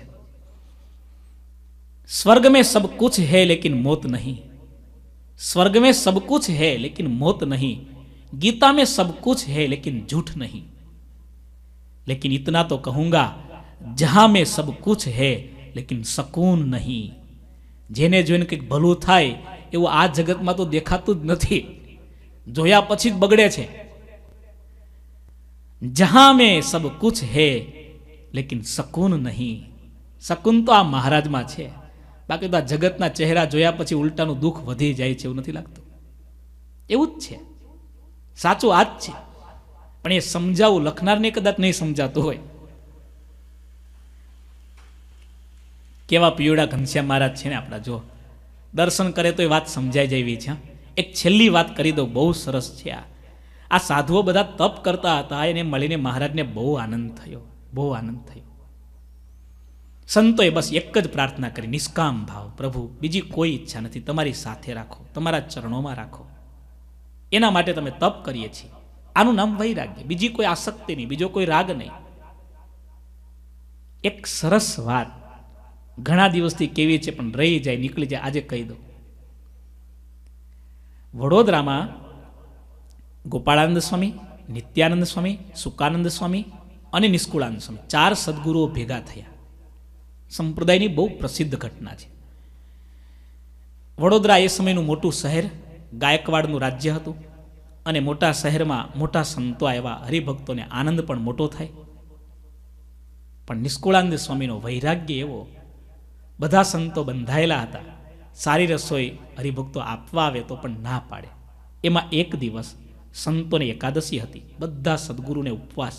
સ્વર્ગ મેં સબ કુછ હૈ લેકિન મોત નહીં સ્વર્ગ મેં સબ કુછ હૈ લેકિન મોત નહીં ગીતા મેં સબ કુછ હૈ લેકિન જૂઠ નહીં लेकिन इतना तो कहूँगा जहाँ में सब कुछ है લેકિન શકૂન નહીં જેને જોઈને કંઈક ભલું થાય એવું આ જગતમાં તો દેખાતું જ નથી જોયા પછી જ બગડે છે જહાં મેં સબ કુછ હે લેકિન શકૂન નહીં શકૂન તો આ મહારાજમાં છે બાકી તો આ જગતના ચહેરા જોયા પછી ઉલટાનું દુઃખ વધી જાય છે એવું નથી લાગતું એવું જ છે સાચું આ છે પણ એ સમજાવું લખનારને કદાચ નહીં સમજાતું હોય કેવા પીવડા ઘનશ્યામ મહારાજ છે ને આપણા જો દર્શન કરે તો એ વાત સમજાય જેવી છે એક છેલ્લી વાત કરી દો બહુ સરસ છે આ આ સાધુઓ બધા તપ કરતા હતા એને મળીને મહારાજને બહુ આનંદ થયો બહુ આનંદ થયો સંતોએ બસ એક જ પ્રાર્થના કરી નિષ્કામ ભાવ પ્રભુ બીજી કોઈ ઈચ્છા નથી તમારી સાથે રાખો તમારા ચરણોમાં રાખો એના માટે તમે તપ કરીએ છીએ આનું નામ વૈરાગ્ય બીજી કોઈ આસક્તિ નહીં બીજો કોઈ રાગ નહીં એક સરસ વાત ઘણા દિવસથી કેવી છે પણ રહી જાય નીકળી જાય આજે કહી દો વડોદરામાં ગોપાળાનંદ સ્વામી નિત્યાનંદ સ્વામી સુકાનંદ સ્વામી અને નિષ્કુળાનંદ સ્વામી ચાર સદગુરુઓ ભેગા થયા સંપ્રદાયની બહુ પ્રસિદ્ધ ઘટના છે વડોદરા એ સમયનું મોટું શહેર ગાયકવાડનું રાજ્ય હતું અને મોટા શહેરમાં મોટા સંતો આવ્યા હરિભક્તોને આનંદ પણ મોટો થાય પણ નિષ્કુળાનંદ સ્વામીનો વૈરાગ્ય એવો બધા સંતો બંધાયેલા હતા સારી રસોઈ હરિભક્તો આપવા આવે તો પણ ના પાડે એમાં એક દિવસ સંતોને એકાદશી હતી બધા સદગુરુને ઉપવાસ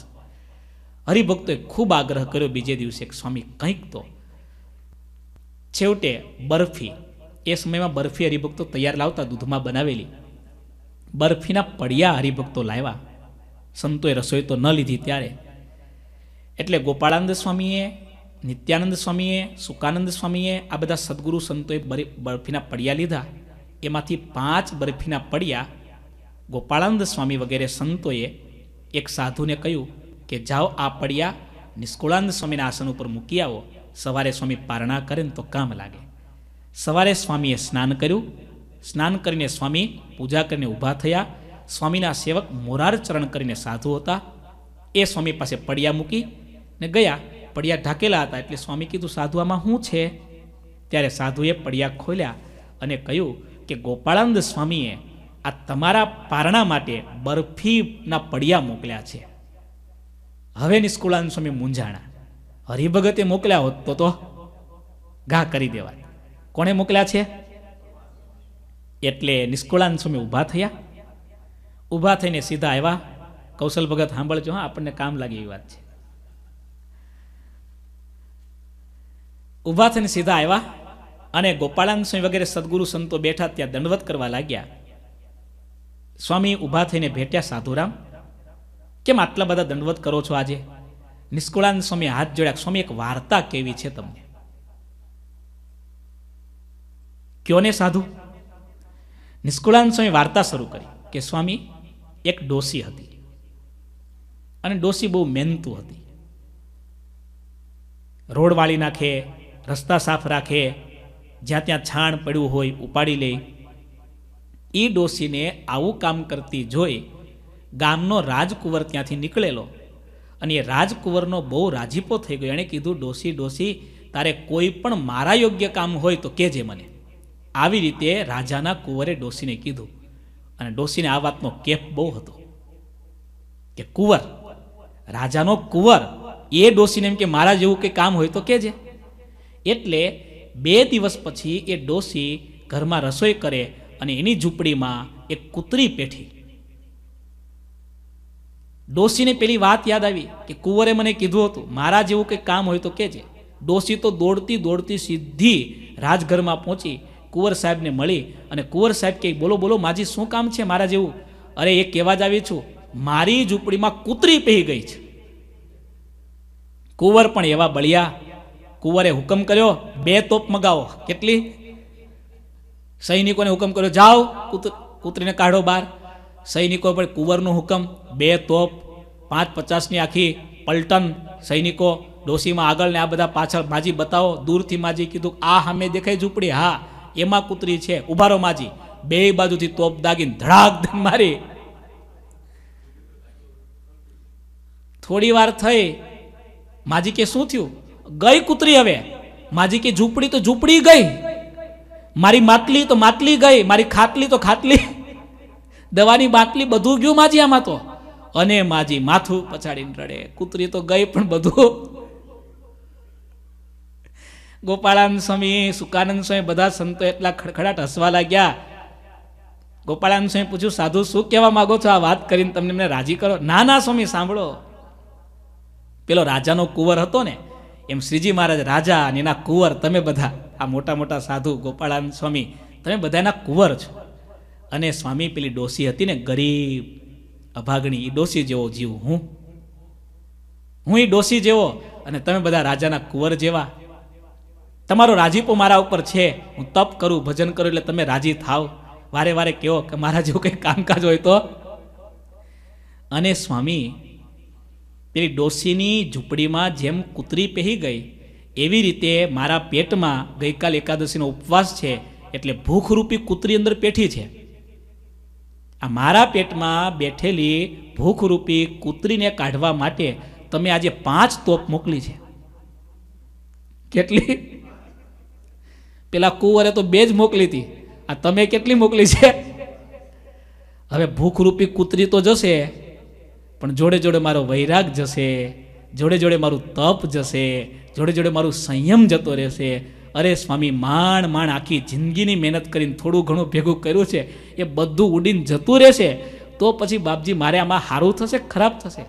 હરિભક્તોએ ખૂબ આગ્રહ કર્યો બીજે દિવસે કે સ્વામી કંઈક તો છેવટે બરફી એ સમયમાં બરફી હરિભક્તો તૈયાર લાવતા દૂધમાં બનાવેલી બરફીના પડિયા હરિભક્તો લાવ્યા સંતોએ રસોઈ તો ન લીધી ત્યારે એટલે ગોપાળાનંદ સ્વામીએ નિત્યાનંદ સ્વામીએ સુકાનંદ સ્વામીએ આ બધા સદગુરુ સંતોએ બરફીના પડિયા લીધા એમાંથી પાંચ બરફીના પડિયા ગોપાળાનંદ સ્વામી વગેરે સંતોએ એક સાધુને કહ્યું કે જાઓ આ પડિયા નિષ્કુળાનંદ સ્વામીના આસન ઉપર મૂકી આવો સવારે સ્વામી પારણા કરે ને તો કામ લાગે સવારે સ્વામીએ સ્નાન કર્યું સ્નાન કરીને સ્વામી પૂજા કરીને ઊભા થયા સ્વામીના સેવક મોરારચરણ કરીને સાધુ હતા એ સ્વામી પાસે પડિયા મૂકી ને ગયા પડિયા ઢાકેલા હતા એટલે સ્વામી કીધું સાધુઆમાં શું છે ત્યારે સાધુએ પડિયા ખોલ્યા અને કહ્યું કે ગોપાળાનંદ સ્વામીએ આ તમારા પારણા માટે બરફીના પડિયા મોકલ્યા છે હવે નિષ્કુળાનંદ સ્વામી મૂંઝાણા હરિભગતે મોકલ્યા હોત તો તો ઘા કરી દેવાય કોણે મોકલ્યા છે એટલે નિષ્કુળાંત સ્વામી ઊભા થયા ઊભા થઈને સીધા આવ્યા કૌશલ ભગત સાંભળજો હા આપણને કામ લાગે એવી વાત છે ઊભા થઈને સીધા આવ્યા અને ગોપાળાન સ્વામી વગેરે સદગુરુ સંતો બેઠા ત્યાં દંડવત કરવા લાગ્યા સ્વામી ઊભા થઈને ભેટ્યા સાધુરામ કેમ આટલા બધા દંડવત કરો છો આજે નિષ્કુળાન સ્વામી હાથ જોડ્યા સ્વામી એક વાર્તા કેવી છે તમને કયો ને સાધુ નિષ્કુળાનંદ સ્વામી વાર્તા શરૂ કરી કે સ્વામી એક ડોસી હતી અને ડોસી બહુ મહેનતું હતી રોડ વાળી નાખે રસ્તા સાફ રાખે જ્યાં ત્યાં છાણ પડ્યું હોય ઉપાડી લે એ ડોસીને આવું કામ કરતી જોઈ ગામનો રાજકુંવર ત્યાંથી નીકળેલો અને એ રાજકુંવરનો બહુ રાજીપો થઈ ગયો એણે કીધું ડોસી ડોસી તારે કોઈ પણ મારા યોગ્ય કામ હોય તો કહેજે મને આવી રીતે રાજાના કુંવરે ડોસીને કીધું અને ડોસીને આ વાતનો કેફ બહુ હતો કે કુંવર રાજાનો કુંવર એ ડોસીને એમ કે મારા જેવું કંઈ કામ હોય તો કહેજે એટલે બે દિવસ પછી એ ડોસી ઘરમાં રસોઈ કરે અને એની ઝૂંપડીમાં એક કૂતરી પેઠી ડોસીને પેલી વાત યાદ આવી કે કુંવરે મને કીધું હતું મારા જેવું કંઈ કામ હોય તો કહેજે ડોસી તો દોડતી દોડતી સીધી રાજઘરમાં પહોંચી કુંવર સાહેબને મળી અને કુંવર સાહેબ કે બોલો બોલો માજી શું કામ છે મારા જેવું અરે એ કહેવા જ આવી છું મારી ઝૂંપડીમાં કૂતરી પહી ગઈ છે કુંવર પણ એવા બળિયા કુંવરે હુકમ કર્યો બે તોપ મગાવો કેટલી સૈનિકોને હુકમ કર્યો જાઓ કૂતરીને કાઢો બહાર સૈનિકો પર કુંવરનો હુકમ બે તોપ પાંચ પચાસની આખી પલટન સૈનિકો ડોસીમાં આગળ ને આ બધા પાછળ માજી બતાવો દૂરથી માજી કીધું આ સામે દેખાય ઝૂંપડી હા એમાં કૂતરી છે ઉભારો માજી બે બાજુથી તોપ દાગીને ધડાક મારી થોડી વાર થઈ માજી કે શું થયું ગઈ કૂતરી હવે માજી કે ઝૂંપડી તો ઝૂંપડી ગઈ મારી માતલી તો માતલી ગઈ મારી ખાટલી તો ખાટલી દવાની બાટલી બધું ગયું માજી આમાં તો અને માજી માથું પછાડીને રડે કૂતરી તો ગઈ પણ બધું ગોપાળાનંદ સ્વામી સુકાનંદ સ્વામી બધા સંતો એટલા ખડખડાટ હસવા લાગ્યા ગોપાળાનંદ સ્વામી પૂછ્યું સાધુ શું કહેવા માગો છો આ વાત કરીને તમને એમને રાજી કરો ના ના સ્વામી સાંભળો પેલો રાજાનો કુંવર હતો ને એમ શ્રીજી મહારાજ રાજા અને એના કુંવર તમે બધા આ મોટા મોટા સાધુ ગોપાળાનંદ સ્વામી તમે બધા એના કુંવર છો અને સ્વામી પેલી ડોસી હતી ને ગરીબ અભાગણી એ ડોસી જેવો જીવ હું હું એ ડોસી જેવો અને તમે બધા રાજાના કુંવર જેવા તમારો રાજીપો મારા ઉપર છે હું તપ કરું ભજન કરું એટલે તમે રાજી થાવ વારે વારે કહો કે મારા જેવું કંઈ કામકાજ હોય તો અને સ્વામી પેલી ડોસીની ઝૂંપડીમાં જેમ કૂતરી પહેરી ગઈ એવી રીતે મારા પેટમાં ગઈકાલ એકાદશીનો ઉપવાસ છે એટલે ભૂખરૂપી કૂતરી અંદર પેઠી છે આ મારા પેટમાં બેઠેલી ભૂખરૂપી કૂતરીને કાઢવા માટે તમે આજે પાંચ તોપ મોકલી છે કેટલી પેલા કુંવરે તો બે જ મોકલી હતી આ તમે કેટલી મોકલી છે હવે ભૂખરૂપી કૂતરી તો જશે પણ જોડે જોડે મારો વૈરાગ જશે જોડે જોડે મારું તપ જશે જોડે જોડે મારું સંયમ જતો રહેશે અરે સ્વામી માણ માણ આખી જિંદગીની મહેનત કરીને થોડું ઘણું ભેગું કર્યું છે એ બધું ઉડીને જતું રહેશે તો પછી બાપજી મારે આમાં સારું થશે ખરાબ થશે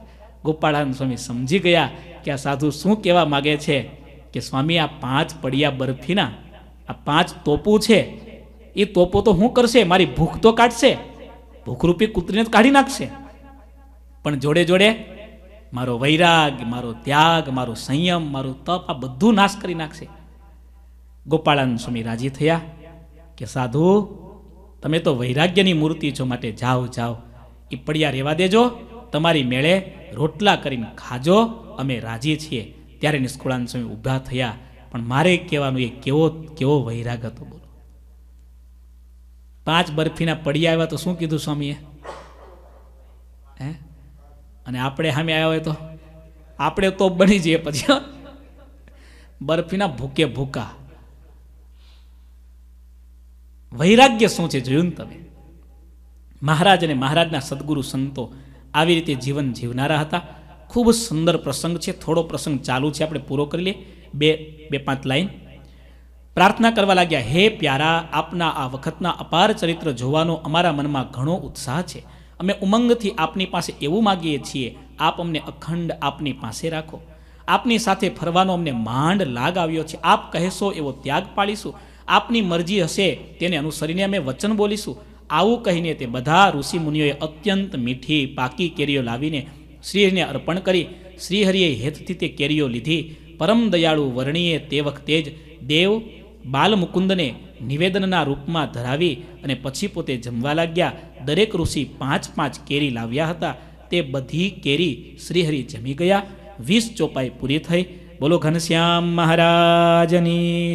ગોપાળાનંદ સ્વામી સમજી ગયા કે આ સાધુ શું કહેવા માગે છે કે સ્વામી આ પાંચ પડિયા બરફીના આ પાંચ તોપું છે એ તોપો તો શું કરશે મારી ભૂખ તો કાઢશે ભૂખરૂપી કૂતરીને કાઢી નાખશે પણ જોડે જોડે મારો વૈરાગ મારો ત્યાગ મારો સંયમ મારું તપ આ બધું નાશ કરી નાખશે ગોપાળાન સ્વામી રાજી થયા કે સાધુ તમે તો વૈરાગ્યની મૂર્તિ છો માટે જાઓ જાઓ એ પડિયા રહેવા દેજો તમારી મેળે રોટલા કરીને ખાજો અમે રાજી છીએ ત્યારે નિષ્કુળાન સ્વામી ઊભા થયા પણ મારે કહેવાનું એ કેવો કેવો વૈરાગ હતો બોલો પાંચ બરફીના પડી આવ્યા તો શું કીધું સ્વામીએ હે અને આપણે સામે આવ્યા હોય તો આપણે તો બની જઈએ પછી બરફીના ભૂકે ભૂકા વૈરાગ્ય શું છે જોયું ને તમે મહારાજ અને મહારાજના સદગુરુ સંતો આવી રીતે જીવન જીવનારા હતા ખૂબ સુંદર પ્રસંગ છે થોડો પ્રસંગ ચાલુ છે આપણે પૂરો કરી લઈએ બે બે પાંચ લાઈન પ્રાર્થના કરવા લાગ્યા હે પ્યારા આપના આ વખતના અપાર ચરિત્ર જોવાનો અમારા મનમાં ઘણો ઉત્સાહ છે અમે ઉમંગથી આપની પાસે એવું માગીએ છીએ આપ અમને અખંડ આપની પાસે રાખો આપની સાથે ફરવાનો અમને માંડ લાગ આવ્યો છે આપ કહેશો એવો ત્યાગ પાડીશું આપની મરજી હશે તેને અનુસરીને અમે વચન બોલીશું આવું કહીને તે બધા ઋષિ મુનિઓએ અત્યંત મીઠી પાકી કેરીઓ લાવીને શ્રીહરિને અર્પણ કરી શ્રીહરિએ હેતથી તે કેરીઓ લીધી પરમ દયાળુ વર્ણિએ તે વખતે જ દેવ બાલમુકુંદને નિવેદનના રૂપમાં ધરાવી અને પછી પોતે જમવા લાગ્યા દરેક ઋષિ પાંચ પાંચ કેરી લાવ્યા હતા તે બધી કેરી શ્રીહરિ જમી ગયા વીસ ચોપાઈ પૂરી થઈ બોલો ઘનશ્યામ મહારાજની